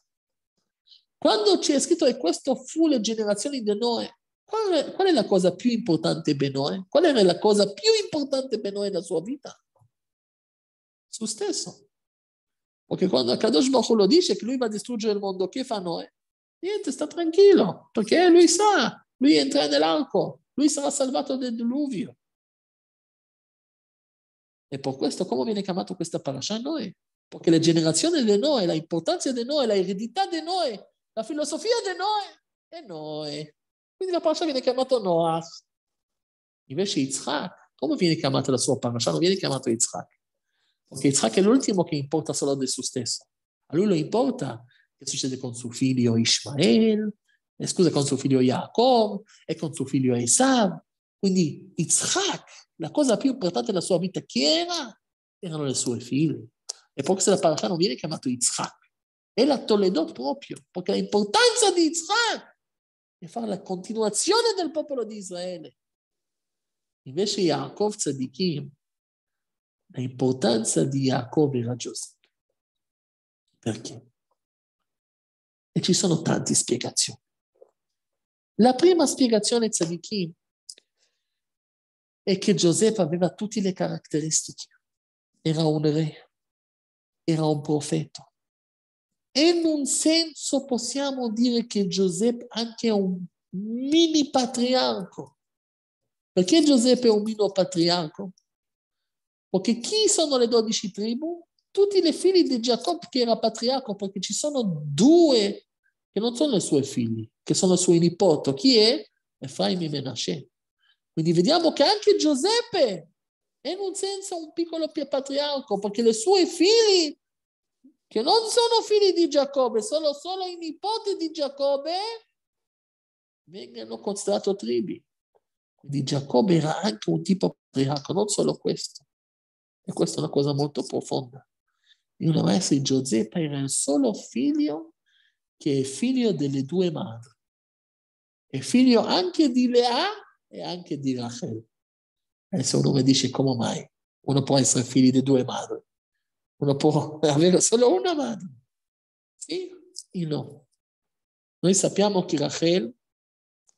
Quando c'è scritto che questo fu le generazioni di Noè, Qual, qual è la cosa più importante per noi? Qual era la cosa più importante per noi nella sua vita? Su stesso. Perché quando Kadosh Baruch lo dice che lui va a distruggere il mondo, che fa noi? Niente, sta tranquillo, perché lui sa, lui entra nell'arco, lui sarà salvato dal diluvio. E per questo come viene chiamato questa parasha noi? Perché la generazione di noi, l'importanza di noi, l'eredità di noi, la filosofia di noi è noi. Quindi la parasha viene chiamata Noah. Invece Yitzhak, come viene chiamata la sua parasha? Non viene chiamato Yitzhak. Perché Yitzhak è l'ultimo che importa solo di se stesso. A lui lo importa che succede con suo figlio Ishmael, e eh, scusa, con suo figlio Jacob e con suo figlio Esav. Quindi Yitzhak, la cosa più importante della sua vita, chi era? Erano le sue figlie. E poi se la parasha non viene chiamata Yitzhak. È la Toledot proprio, perché l'importanza di Yitzhak e fare la continuazione del popolo di Israele. Invece Yaakov Tzadikim, l'importanza di Yaakov era Giuseppe. Perché? E ci sono tante spiegazioni. La prima spiegazione Tzadikim è che Giuseppe aveva tutte le caratteristiche. Era un re, era un profeta, in un senso possiamo dire che Giuseppe anche è un mini patriarco. Perché Giuseppe è un mini patriarco? Perché chi sono le dodici tribù? Tutti i figli di Giacobbe che era patriarco, perché ci sono due che non sono i suoi figli, che sono i suoi nipoti. Chi è? Efraim e Menashe. Quindi vediamo che anche Giuseppe è in un senso un piccolo patriarco, perché i suoi figli che non sono figli di Giacobbe, sono solo i nipoti di Giacobbe, vengono considerati tribi. Quindi Giacobbe era anche un tipo patriarca, non solo questo. E questa è una cosa molto profonda. In una maestra Giuseppe era il solo figlio che è figlio delle due madri. È figlio anche di Lea e anche di Rachel. Adesso uno mi dice come mai uno può essere figlio di due madri. Uno può [laughs] avere solo una madre. Sì e no. Noi sappiamo che Rachel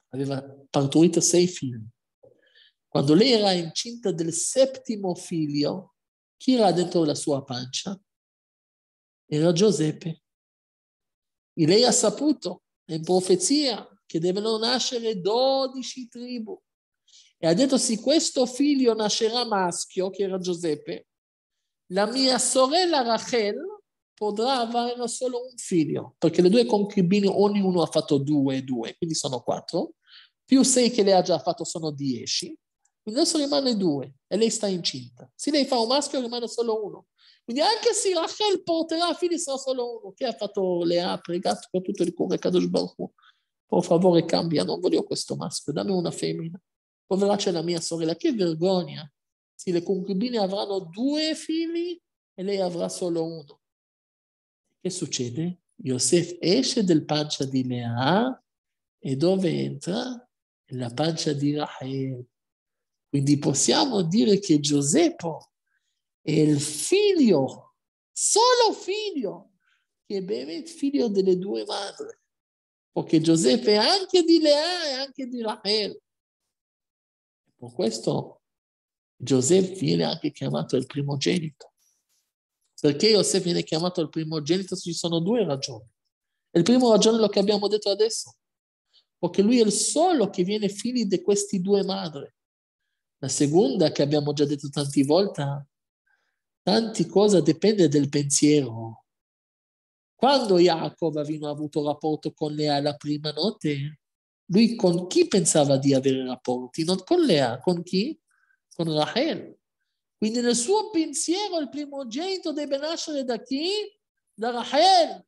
aveva partorito sei figli. Quando lei era incinta del settimo figlio, chi era dentro la sua pancia? Era Giuseppe. E lei ha saputo, in profezia, che devono nascere dodici tribù. E ha detto, se questo figlio nascerà maschio, che era Giuseppe, la mia sorella Rachel potrà avere solo un figlio, perché le due concubine, ognuno ha fatto due e due, quindi sono quattro, più sei che lei ha già fatto sono dieci, quindi adesso rimane due e lei sta incinta. Se lei fa un maschio rimane solo uno. Quindi anche se Rachel porterà figli sarà solo uno, che ha fatto, le ha pregato con tutto il cuore, Kadosh Baruch per favore cambia, non voglio questo maschio, dammi una femmina. Poveraccia la mia sorella, che vergogna. Sì, le concubine avranno due figli e lei avrà solo uno. Che succede? Yosef esce dal pancia di Lea e dove entra? Nella pancia di Rahel. Quindi possiamo dire che Giuseppe è il figlio, solo figlio, che è Bemet figlio delle due madri. Perché Giuseppe è anche di Lea e anche di Rahel. Per questo Giuseppe viene anche chiamato il primogenito. Perché Giuseppe viene chiamato il primogenito? Ci sono due ragioni. Il primo ragione è lo che abbiamo detto adesso, perché lui è il solo che viene figlio di queste due madri. La seconda, che abbiamo già detto tante volte, tante cose dipende dal pensiero. Quando Jacob aveva avuto rapporto con Lea la prima notte, lui con chi pensava di avere rapporti? Non con Lea, con chi? con Rachel. Quindi nel suo pensiero il primogenito deve nascere da chi? Da Rachel.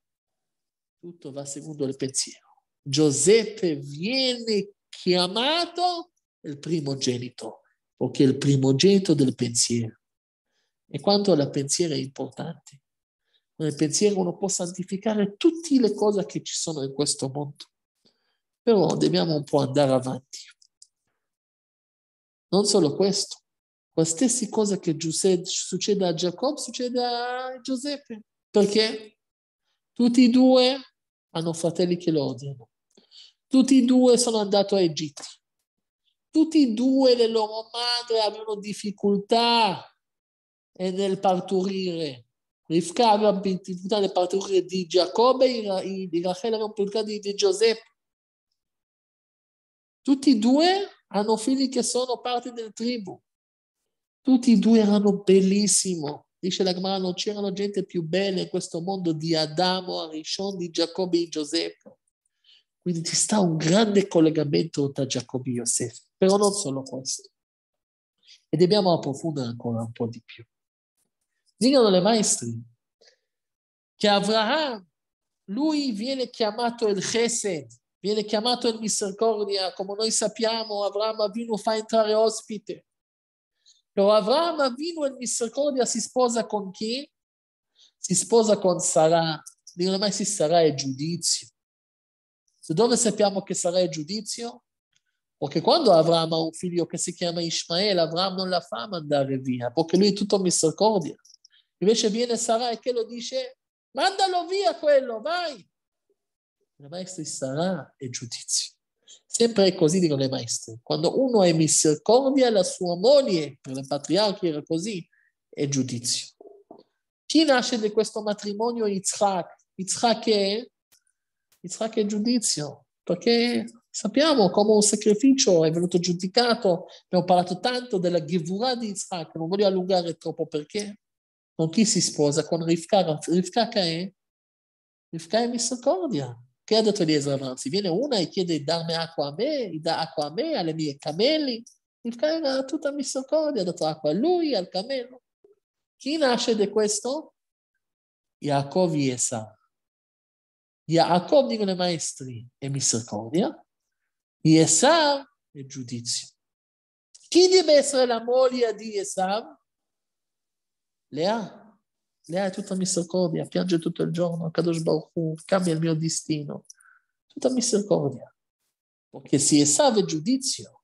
Tutto va secondo il pensiero. Giuseppe viene chiamato il primogenito, perché è il primogenito del pensiero. E quanto il pensiero è importante. Nel pensiero uno può santificare tutte le cose che ci sono in questo mondo. Però dobbiamo un po' andare avanti. Non solo questo, la stessa cosa che succede a Giacobbe succede a Giuseppe, perché tutti e due hanno fratelli che lo odiano, tutti e due sono andati a Egitto, tutti e due le loro madri avevano difficoltà nel partorire. Rivka aveva difficoltà nel partorire di Giacobbe, Rachele aveva difficoltà di Giuseppe. Tutti e due hanno figli che sono parte della tribù. Tutti e due erano bellissimi. Dice la Gemara, non c'erano gente più bella in questo mondo di Adamo, Arishon, di Giacobbe e Giuseppe. Quindi ci sta un grande collegamento tra Giacobbe e Giuseppe, però non solo questo. E dobbiamo approfondire ancora un po' di più. Dicono le maestre che Abraham, lui viene chiamato il Chesed, viene chiamato in misericordia, come noi sappiamo, Abramo Avinu fa entrare ospite. Però Abramo Avinu in misericordia si sposa con chi? Si sposa con Sarà. Lì ormai si sarà il giudizio. Se dove sappiamo che sarà il giudizio? Perché quando Abramo ha un figlio che si chiama Ishmael, Abramo non la fa mandare via, perché lui è tutto misericordia. Invece viene e che lo dice, mandalo via quello, vai, tra maestri sarà e giudizio. Sempre così, dicono le maestre. Quando uno è misericordia, la sua moglie, per le patriarchi era così, è giudizio. Chi nasce da questo matrimonio Yitzhak? Yitzhak è, Yitzhak è giudizio, perché sappiamo come un sacrificio è venuto giudicato. Abbiamo parlato tanto della Givura di Yitzhak, non voglio allungare troppo perché. Con chi si sposa? Con Rivka. Rivka che è? Rivka è misericordia che ha detto Eliezer Avanzi, viene una e chiede di darmi acqua a me, di dà acqua a me, alle mie cameli. Il cane ha tutta misericordia, ha dato acqua a lui, al camello. Chi nasce di questo? Yaakov Yesa. Yaakov dicono i maestri è misericordia, Yesa è giudizio. Chi deve essere la moglie di Esav? Lea. Leai eh, tutta misericordia, piange tutto il giorno, Kadosh Baruch cambia il mio destino. Tutta misericordia. Perché si esave giudizio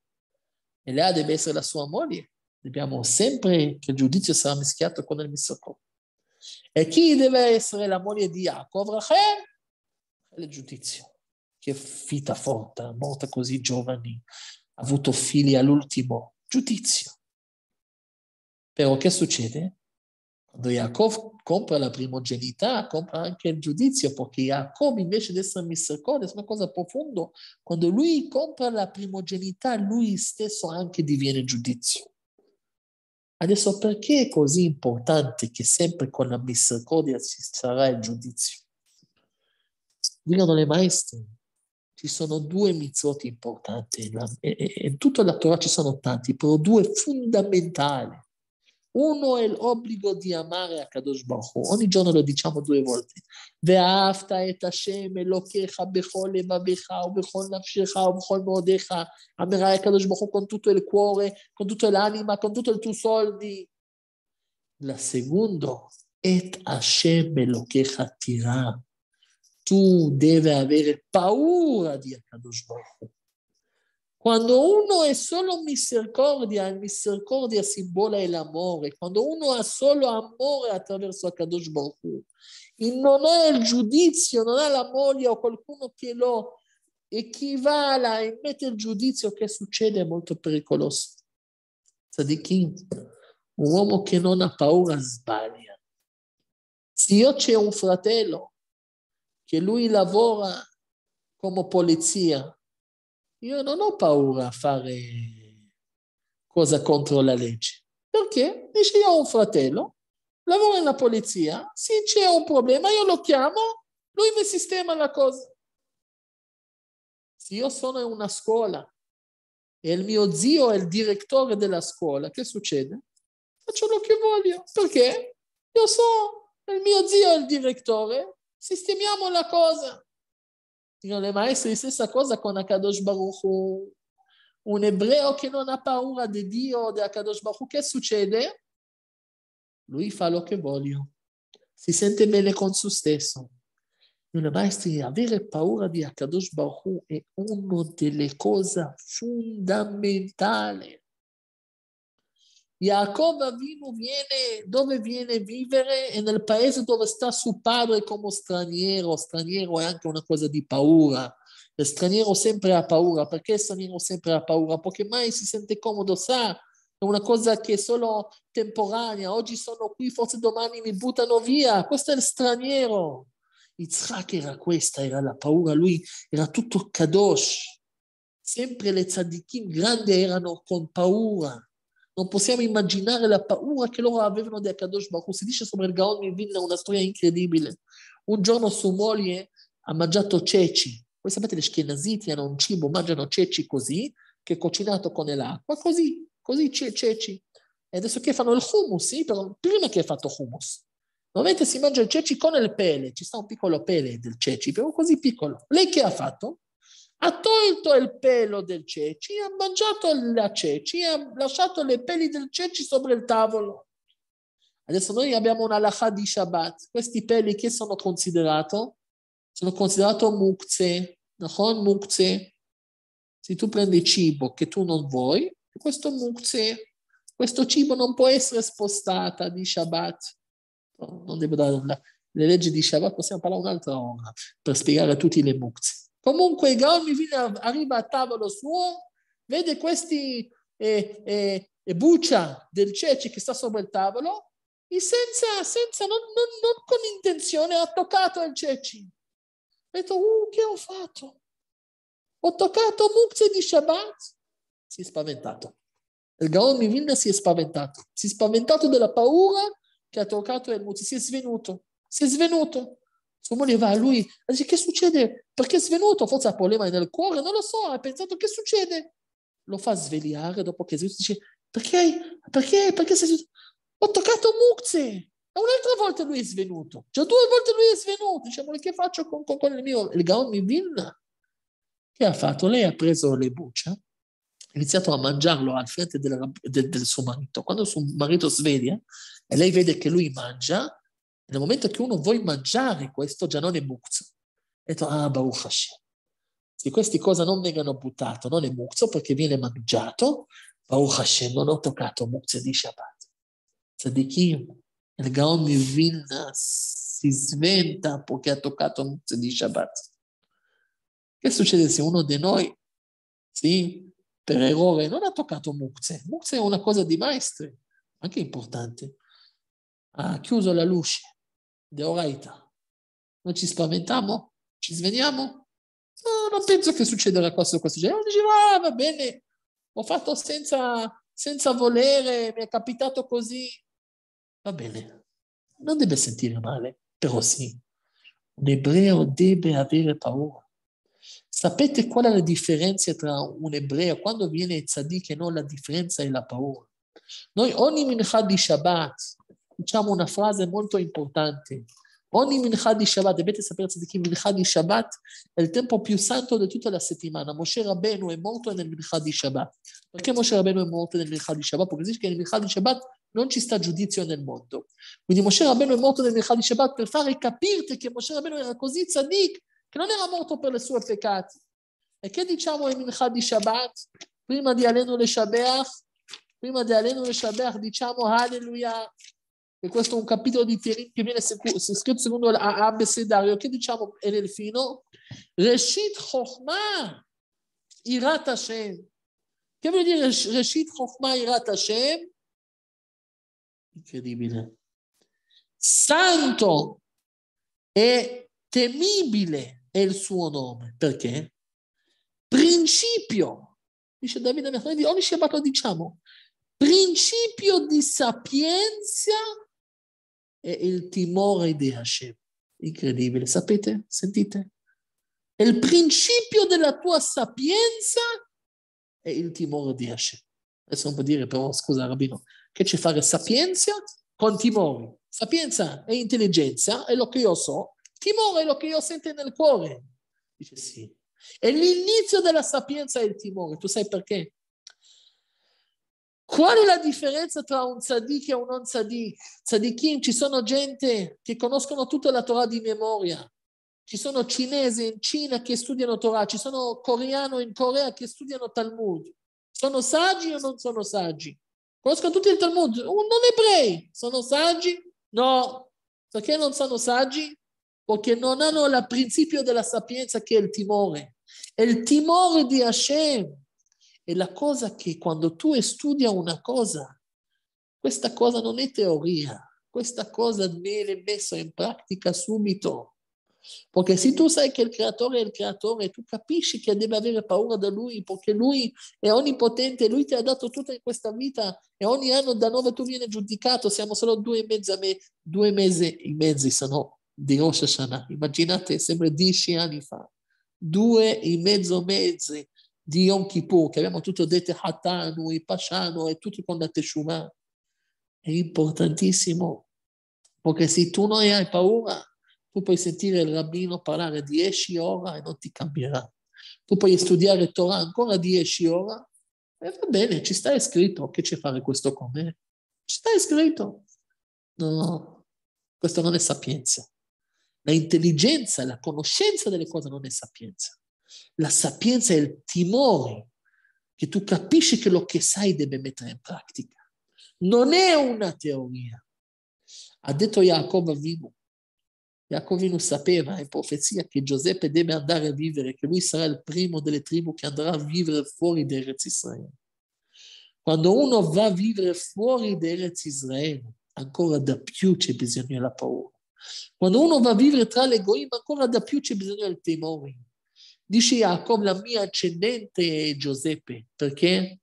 e Lea deve essere la sua moglie, dobbiamo sempre che il giudizio sarà mischiato con il misericordia. E chi deve essere la moglie di Jacob? Rachel? Il giudizio. Che fita forte, morta così giovane, ha avuto figli all'ultimo. Giudizio. Però che succede? Quando Yaakov compra la primogenità, compra anche il giudizio, perché Yaakov invece di essere misericordia è una cosa profonda. Quando lui compra la primogenità, lui stesso anche diviene giudizio. Adesso perché è così importante che sempre con la misericordia ci sarà il giudizio? Dicono le maestre, ci sono due mitzvot importanti, in tutta la Torah ci sono tanti, però due fondamentali uno è l'obbligo di amare a Kadosh Baruch Hu. Ogni giorno lo diciamo due volte. Ve'afta et Hashem Elokecha bechol levavecha o bechol nafshecha o bechol modecha. Amerai Kadosh Baruch Hu con tutto il cuore, con tutta l'anima, con tutto il tuo soldi. La seconda, et Hashem Elokecha tira. Tu devi avere paura di Kadosh Baruch Hu. Quando uno è solo misericordia, il misericordia simbola l'amore. Quando uno ha solo amore attraverso Kadosh Baruch Hu. non ha il giudizio, non ha la moglie o qualcuno che lo equivala e mette il giudizio che succede è molto pericoloso. Tzadikim, un uomo che non ha paura sbaglia. Se io c'è un fratello che lui lavora come polizia, io non ho paura a fare cosa contro la legge. Perché? Dice io ho un fratello, lavoro nella polizia, se c'è un problema io lo chiamo, lui mi sistema la cosa. Se io sono in una scuola e il mio zio è il direttore della scuola, che succede? Faccio quello che voglio. Perché? Io so, il mio zio è il direttore, sistemiamo la cosa. Signore Maestro, stessa cosa con Akadosh Baruch Un ebreo che non ha paura di Dio, di Akadosh Baruch che succede? Lui fa lo che voglio. Si sente bene con se stesso. Signore Maestro, avere paura di Akadosh Baruch è una delle cose fondamentali Yaakov Avinu viene dove viene a vivere e nel paese dove sta suo padre come straniero. Straniero è anche una cosa di paura. Lo straniero sempre ha paura. Perché straniero sempre ha paura? Perché mai si sente comodo, sa? È una cosa che è solo temporanea. Oggi sono qui, forse domani mi buttano via. Questo è il straniero. Yitzhak era questa, era la paura. Lui era tutto kadosh. Sempre le tzadikim grandi erano con paura non possiamo immaginare la paura che loro avevano di Akadosh Baruch Si dice sopra il Gaon in Vilna una storia incredibile. Un giorno sua moglie ha mangiato ceci. Voi sapete, le schienazite hanno un cibo, mangiano ceci così, che è cucinato con l'acqua, così, così ceci. E adesso che fanno il hummus? Sì, però prima che hai fatto hummus. Normalmente si mangia il ceci con il pele, ci sta un piccolo pele del ceci, però così piccolo. Lei che ha fatto? ha tolto il pelo del ceci, ha mangiato la ceci, ha lasciato le peli del ceci sopra il tavolo. Adesso noi abbiamo una halakha di Shabbat, questi peli che sono considerati? Sono considerati mukze, Non mukze. Se tu prendi cibo che tu non vuoi, questo mukze, questo cibo non può essere spostato di Shabbat. Non devo dare una... le leggi di Shabbat, possiamo parlare un'altra ora per spiegare a tutti le mukze. Comunque il Gaon Mivina arriva a tavolo suo, vede questi eh, eh, eh, buccia del ceci che sta sopra il tavolo e senza, senza non, non, non, con intenzione ha toccato il ceci. Ha detto, uh, che ho fatto? Ho toccato mukze di Shabbat? Si è spaventato. Il Gaon Mivina si è spaventato. Si è spaventato della paura che ha toccato il mukze, si è svenuto. Si è svenuto moglie va a lui e dice che succede? Perché è svenuto? Forse ha problemi nel cuore, non lo so, ha pensato che succede? Lo fa svegliare dopo che Gesù dice perché, perché, perché sei... ho toccato E Un'altra volta lui è svenuto, cioè due volte lui è svenuto, diciamo che faccio con, con, con il mio, il Gaon di Vilna? Che ha fatto? Lei ha preso le bucce, ha iniziato a mangiarlo al fianco del, del, del suo marito. Quando suo marito sveglia e lei vede che lui mangia, nel momento che uno vuole mangiare questo, già non è mukzo. E tu, ah, Baruch Hashem. Se queste cose non vengono buttate, non è mukzo perché viene mangiato, Baruch Hashem, non ho toccato mukzo di Shabbat. Tzadikim, il Gaon di Vilna si sventa perché ha toccato mukzo di Shabbat. Che succede se uno di noi, sì, per errore, non ha toccato mukze? Mukze è una cosa di maestri, anche importante. Ha chiuso la luce, deoraita. Non ci spaventiamo? Ci sveniamo? No, non penso che succederà questo o questo. Uno diceva, ah, va bene, ho fatto senza, senza volere, mi è capitato così. Va bene, non deve sentire male, però sì, un ebreo deve avere paura. Sapete qual è la differenza tra un ebreo quando viene il tzadik e non la differenza è la paura. Noi ogni minchà di Shabbat diciamo una frase molto importante. Ogni minchà di Shabbat, dovete sapere tzadikim, minchà di Shabbat è il tempo più santo di tutta la settimana. Moshe Rabbeinu è morto nel minchà di Shabbat. Perché Moshe Rabbeinu è morto nel minchà di Shabbat? Perché dice che nel minchà di Shabbat non ci sta giudizio nel mondo. Quindi Moshe Rabbeinu è morto nel minchà di Shabbat per fare capire che Moshe Rabbeinu era così tzadik che non era morto per le sue peccati. E che diciamo in minchà di Shabbat? Prima di Alenu le Shabbat, prima di Alenu le Shabbat, diciamo Alleluia, e questo è un capitolo di Terim che viene secu- scritto secondo l'abecedario, che diciamo è nel fino, Reshit Chochma Irat Hashem. Che vuol dire Reshit Chochma Irat Hashem? Incredibile. Santo e temibile è il suo nome. Perché? Principio. Dice Davide, ogni Shabbat lo diciamo. Principio di sapienza è il timore di Hashem. Incredibile, sapete? Sentite? Il principio della tua sapienza è il timore di Hashem. Adesso non può dire, però, scusa, Rabino, che c'è fare sapienza con timore. Sapienza e intelligenza è lo che io so, timore è lo che io sento nel cuore. Dice sì. E l'inizio della sapienza è il timore. Tu sai perché? Qual è la differenza tra un tzaddik e un non tzaddik? Tzaddikim, ci sono gente che conoscono tutta la Torah di memoria. Ci sono cinesi in Cina che studiano Torah, ci sono coreani in Corea che studiano Talmud. Sono saggi o non sono saggi? Conoscono tutti il Talmud. non ebrei, sono saggi? No. Perché non sono saggi? Perché non hanno il principio della sapienza che è il timore. È il timore di Hashem è la cosa che quando tu studi una cosa, questa cosa non è teoria, questa cosa viene messa in pratica subito. Perché se tu sai che il creatore è il creatore, tu capisci che devi avere paura da lui, perché lui è onnipotente, lui ti ha dato tutta questa vita e ogni anno da dove tu vieni giudicato, siamo solo due, mezza me, due mesi e mezzi sono di Rosh Hashanah, immaginate sempre dieci anni fa, due e mezzo mezzi di Yom Kippur, che abbiamo tutto detto Hatanu, Pasciano e tutto con la Teshuvah, è importantissimo, perché se tu non hai paura, tu puoi sentire il rabbino parlare 10 ore e non ti cambierà. Tu puoi studiare Torah ancora 10 ore e va bene, ci sta scritto, che c'è fare questo con me? Ci sta scritto. No, no, questo non è sapienza. L'intelligenza, la conoscenza delle cose non è sapienza. La sapienza è il timore che tu capisci che lo che sai deve mettere in pratica. Non è una teoria. Ha detto Jacob Avinu. Jacovino sapeva in profezia che Giuseppe deve andare a vivere, che lui sarà il primo delle tribù che andrà a vivere fuori da Rez Israele. Quando uno va a vivere fuori da Rez Israele, ancora da più c'è bisogno della paura. Quando uno va a vivere tra l'egoismo, ancora da più c'è bisogno del timore. Dice Jacob, la mia ascendente è Giuseppe. Perché?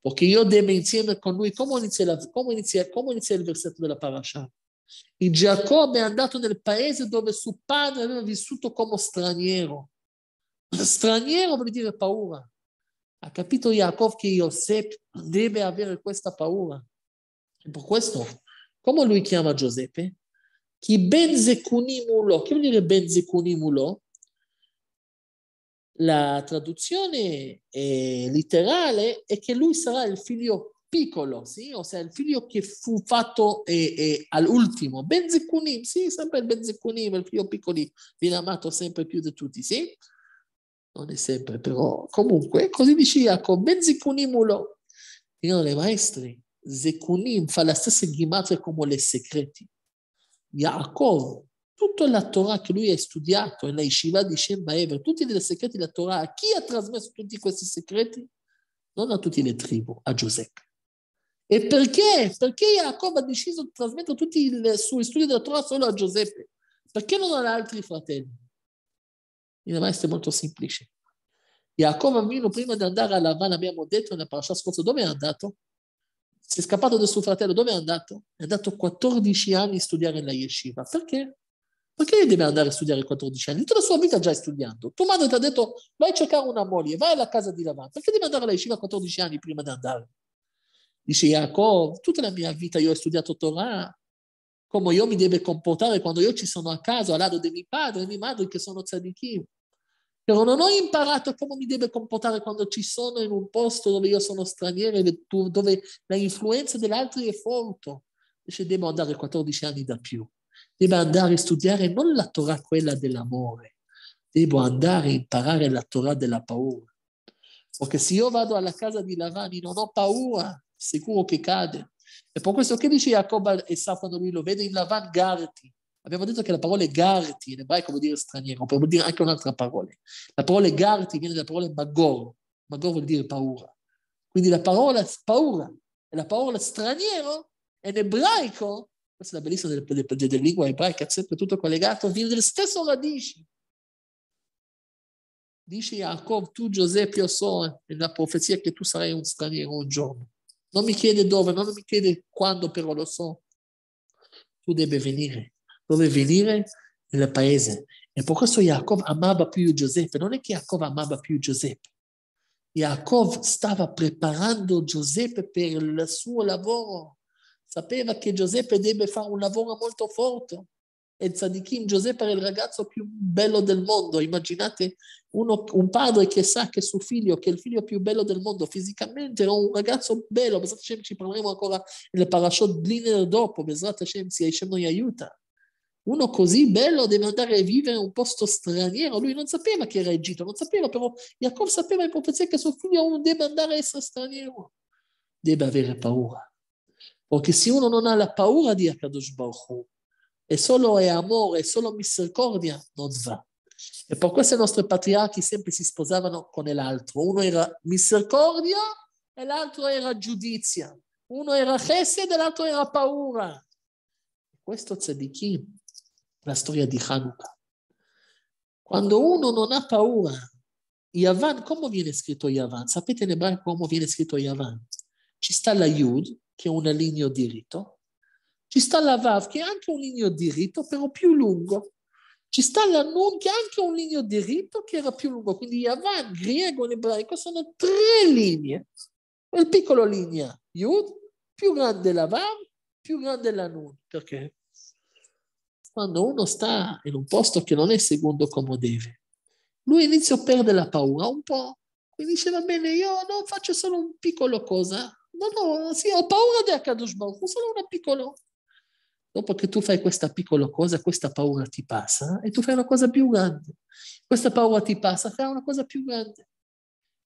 Perché io devo insieme con lui. Come inizia, la, come inizia, come inizia il versetto della parasha? Il Giacobbe è andato nel paese dove suo padre aveva vissuto come straniero. Straniero vuol dire paura. Ha capito Jacob che Giuseppe deve avere questa paura. E per questo, come lui chiama Giuseppe? chi ben zecunimulo, che vuol dire ben zecunimulo? La traduzione eh, letterale è che lui sarà il figlio piccolo, sì? sea, il figlio che fu fatto eh, eh, all'ultimo. Benzicunim, sì, sempre il Benzicunim, il figlio piccolo, viene amato sempre più di tutti, sì? Non è sempre, però comunque, così dice Jacob, Benzicunimulo. Signore maestri, Zekunim fa la stessa ghimatria come le segreti. Jacob tutto la Torah che lui ha studiato e la Yeshiva di Shem Ever, tutti i segreti della Torah, chi ha trasmesso tutti questi segreti? Non a tutte le tribù, a Giuseppe. E perché? Perché Jacob ha deciso di trasmettere tutti i suoi studi della Torah solo a Giuseppe? Perché non ad altri fratelli? Il maestro è molto semplice. Jacob Amino, prima di andare a Lavan, abbiamo detto nella parasha scorsa, dove è andato? Si è scappato da suo fratello, dove è andato? È andato 14 anni a studiare la yeshiva. Perché? Perché deve andare a studiare a 14 anni? Tutta la sua vita già è studiando. Tua madre ti ha detto vai a cercare una moglie, vai alla casa di lavanda. Perché deve andare alla yeshiva a 14 anni prima di andare? Dice Jacob, tutta la mia vita io ho studiato Torah, come io mi devo comportare quando io ci sono a casa, al lato di mio padre e mia madre che sono tzadikim. Però non ho imparato come mi devo comportare quando ci sono in un posto dove io sono straniero, dove la influenza dell'altro è forte. Dice, devo andare 14 anni da più. Devo andare a studiare non la Torah quella dell'amore, devo andare a imparare la Torah della paura. Perché se io vado alla casa di Lavani non ho paura, sicuro che cade. E per questo che dice Jacob e Sa quando lui lo vede in Lavan, garti. Abbiamo detto che la parola garti in ebraico vuol dire straniero, può dire anche un'altra parola. La parola garti viene dalla parola magor, magor vuol dire paura. Quindi la parola paura e la parola straniero in ebraico questa è la bellezza del, del, del, della lingua ebraica, è sempre tutto collegato, viene dalle stesse radici. Dice Jacob, tu Giuseppe, io so nella profezia che tu sarai un straniero un giorno. Non mi chiede dove, non mi chiede quando, però lo so. Tu devi venire. Dove venire? Nel paese. E per questo Jacob amava più Giuseppe. Non è che Jacob amava più Giuseppe. Jacob stava preparando Giuseppe per il suo lavoro sapeva che Giuseppe deve fare un lavoro molto forte. E Tzadikim, Giuseppe era il ragazzo più bello del mondo. Immaginate uno, un padre che sa che suo figlio, che è il figlio più bello del mondo, fisicamente era un ragazzo bello. Besrat Hashem ci parleremo ancora nel parashot Bliner dopo. Besrat Hashem, si Hashem noi aiuta. Uno così bello deve andare a vivere in un posto straniero. Lui non sapeva che era Egitto, non sapeva, però Jacob sapeva in profezia che suo figlio deve andare a essere straniero. Deve avere paura perché se uno non ha la paura di Akadosh Baruch Hu, è solo è amore, è solo misericordia, non va. E per questo i nostri patriarchi sempre si sposavano con l'altro. Uno era misericordia e l'altro era giudizia. Uno era chesed e l'altro era paura. Questo tzedikì, la storia di Hanukkah. Quando uno non ha paura, Yavan, come viene scritto Yavan? Sapete in ebraico come viene scritto Yavan? Ci sta la Yud, che è una linea diritto, ci sta la Vav che è anche un lineo diritto, però più lungo. Ci sta la Nun che è anche un lineo diritto che era più lungo. Quindi Yavà, in greco e ebraico sono tre linee. il piccolo linea, Yud, più grande la Vav, più grande la Nun. Perché? Quando uno sta in un posto che non è secondo come deve, lui inizia a perdere la paura un po'. Quindi dice, va bene, io non faccio solo un piccolo cosa, No, no, sì, ho paura di Akadosh Baruch, solo una piccola. Dopo che tu fai questa piccola cosa, questa paura ti passa eh? e tu fai una cosa più grande. Questa paura ti passa, fai una cosa più grande.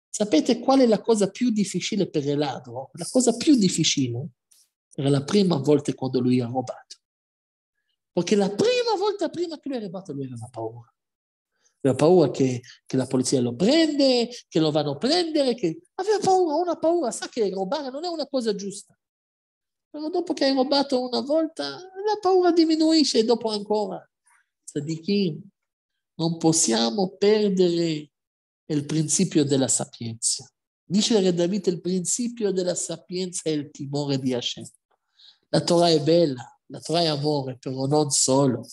Sapete qual è la cosa più difficile per il ladro? La cosa più difficile era la prima volta quando lui ha rubato. Perché la prima volta prima che lui ha rubato lui aveva paura aveva paura che, che, la polizia lo prende, che lo vanno a prendere, che... aveva paura, una paura, sa che rubare non è una cosa giusta. Però dopo che hai rubato una volta, la paura diminuisce e dopo ancora. Sadichim, non possiamo perdere il principio della sapienza. Dice Re Davide, il principio della sapienza è il timore di Hashem. La Torah è bella, la Torah è amore, però non solo.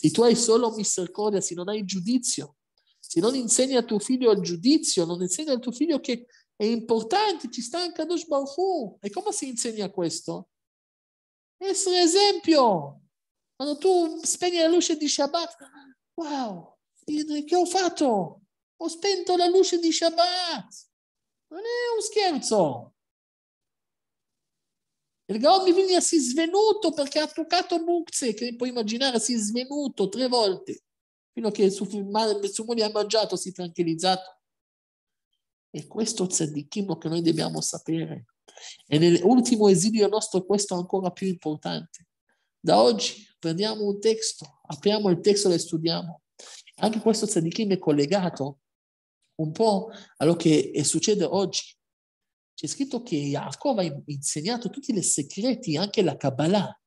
Se tu hai solo misericordia, se non hai giudizio, se non insegni a tuo figlio il giudizio, non insegni al tuo figlio che è importante, ci sta in Kadosh Baruch E come si insegna questo? Essere esempio. Quando tu spegni la luce di Shabbat, wow, che ho fatto? Ho spento la luce di Shabbat. Non è un scherzo. Il Gaon di Vilnia si è svenuto perché ha toccato Nuxe, che puoi immaginare si è svenuto tre volte, fino a che il Sumoni ha mangiato, si è tranquillizzato. E questo tzeddichimo che noi dobbiamo sapere. E nell'ultimo esilio nostro questo è ancora più importante. Da oggi prendiamo un testo, apriamo il testo e lo studiamo. Anche questo tzeddichim è collegato un po' a quello che succede oggi c'è scritto che Yaakov ha insegnato tutti i segreti, anche la Kabbalah.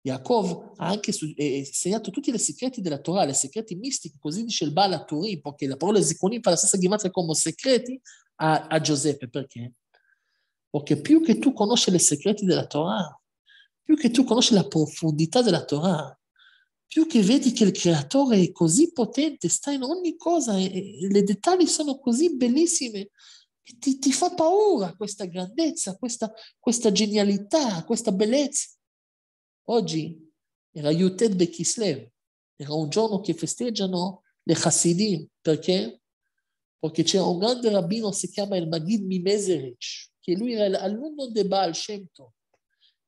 Yaakov ha anche eh, insegnato tutti i segreti della Torah, i segreti mistici, così dice il Bala Turim, perché la parola Zikonim fa la stessa gematria come segreti a, a Giuseppe, perché? Perché più che tu conosci i segreti della Torah, più che tu conosci la profondità della Torah, più che vedi che il creatore è così potente, sta in ogni cosa, e, e, le dettagli sono così bellissime, ti, ti fa paura questa grandezza, questa, questa genialità, questa bellezza. Oggi era Yutet Bekislev, era un giorno che festeggiano le Hasidim, perché? Perché c'era un grande rabbino, si chiama il Magid Mimezerich, che lui era l'alunno di Baal Shemto,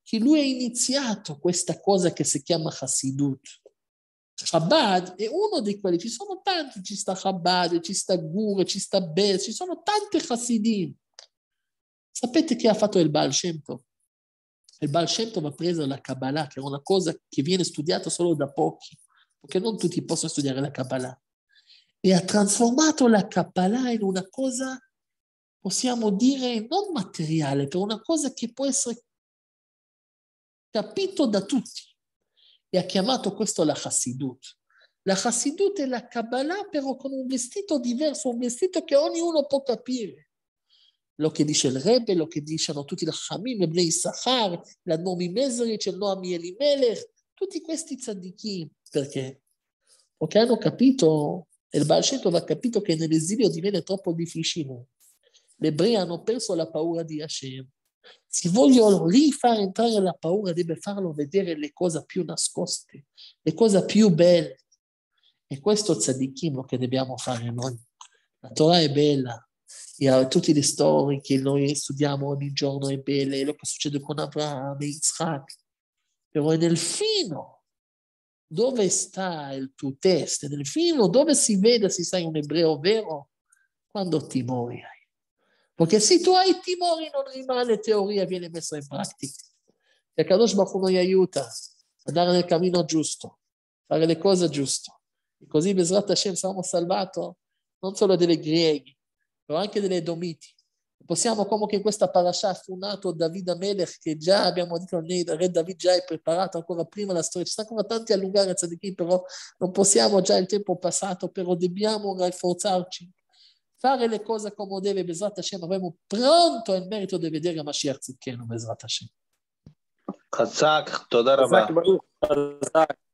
che lui ha iniziato questa cosa che si chiama Hasidut. Chabad è uno di quelli, ci sono tanti, ci sta Chabad, ci sta Gur, ci sta Bez, ci sono tanti Hasidim. Sapete che ha fatto il Baal Shem Il Baal Shem ha preso la Kabbalah, che è una cosa che viene studiata solo da pochi, perché non tutti possono studiare la Kabbalah. E ha trasformato la Kabbalah in una cosa, possiamo dire, non materiale, che una cosa che può essere capito da tutti e ha chiamato questo la Hasidut. La Hasidut è la Kabbalah però con un vestito diverso, un vestito che ognuno può capire. Lo che dice il Rebbe, lo che dicono tutti i Hamim, Ebnei la Nomi Mesrich, il Noami Elimelech, tutti questi tzaddichi, perché? Perché hanno capito, il Baal Shem ha capito che nell'esilio divenne troppo difficile. Gli ebrei hanno perso la paura di Hashem se vogliono lì far entrare la paura, deve farlo vedere le cose più nascoste, le cose più belle. E questo tzadikim che dobbiamo fare noi. La Torah è bella, e tutte le storie che noi studiamo ogni giorno è bella, è lo che succede con Abramo e Isaac. Però è nel fino dove sta il tuo testo, nel fino dove si vede se sei un ebreo vero, quando ti muori. Perché se tu hai timori non rimane teoria, viene messa in pratica. E Kadosh Baruch non aiuta ad andare nel cammino giusto, fare le cose giuste. E così Besrat Hashem saremo salvati non solo delle Grieghi, ma anche delle Domiti. Possiamo comunque che in questa parasha fu nato Davide Melech, che già abbiamo detto il re Davide già è preparato ancora prima la storia. Ci stanno ancora tanti a allungare tzadikim, però non possiamo già il tempo passato, però dobbiamo rafforzarci fare le cose come deve, Bezrat Hashem, avremo pronto il merito di vedere Mashiach Zidkenu, Bezrat Hashem. חזק, תודה רבה. חזק, ברוך. חזק.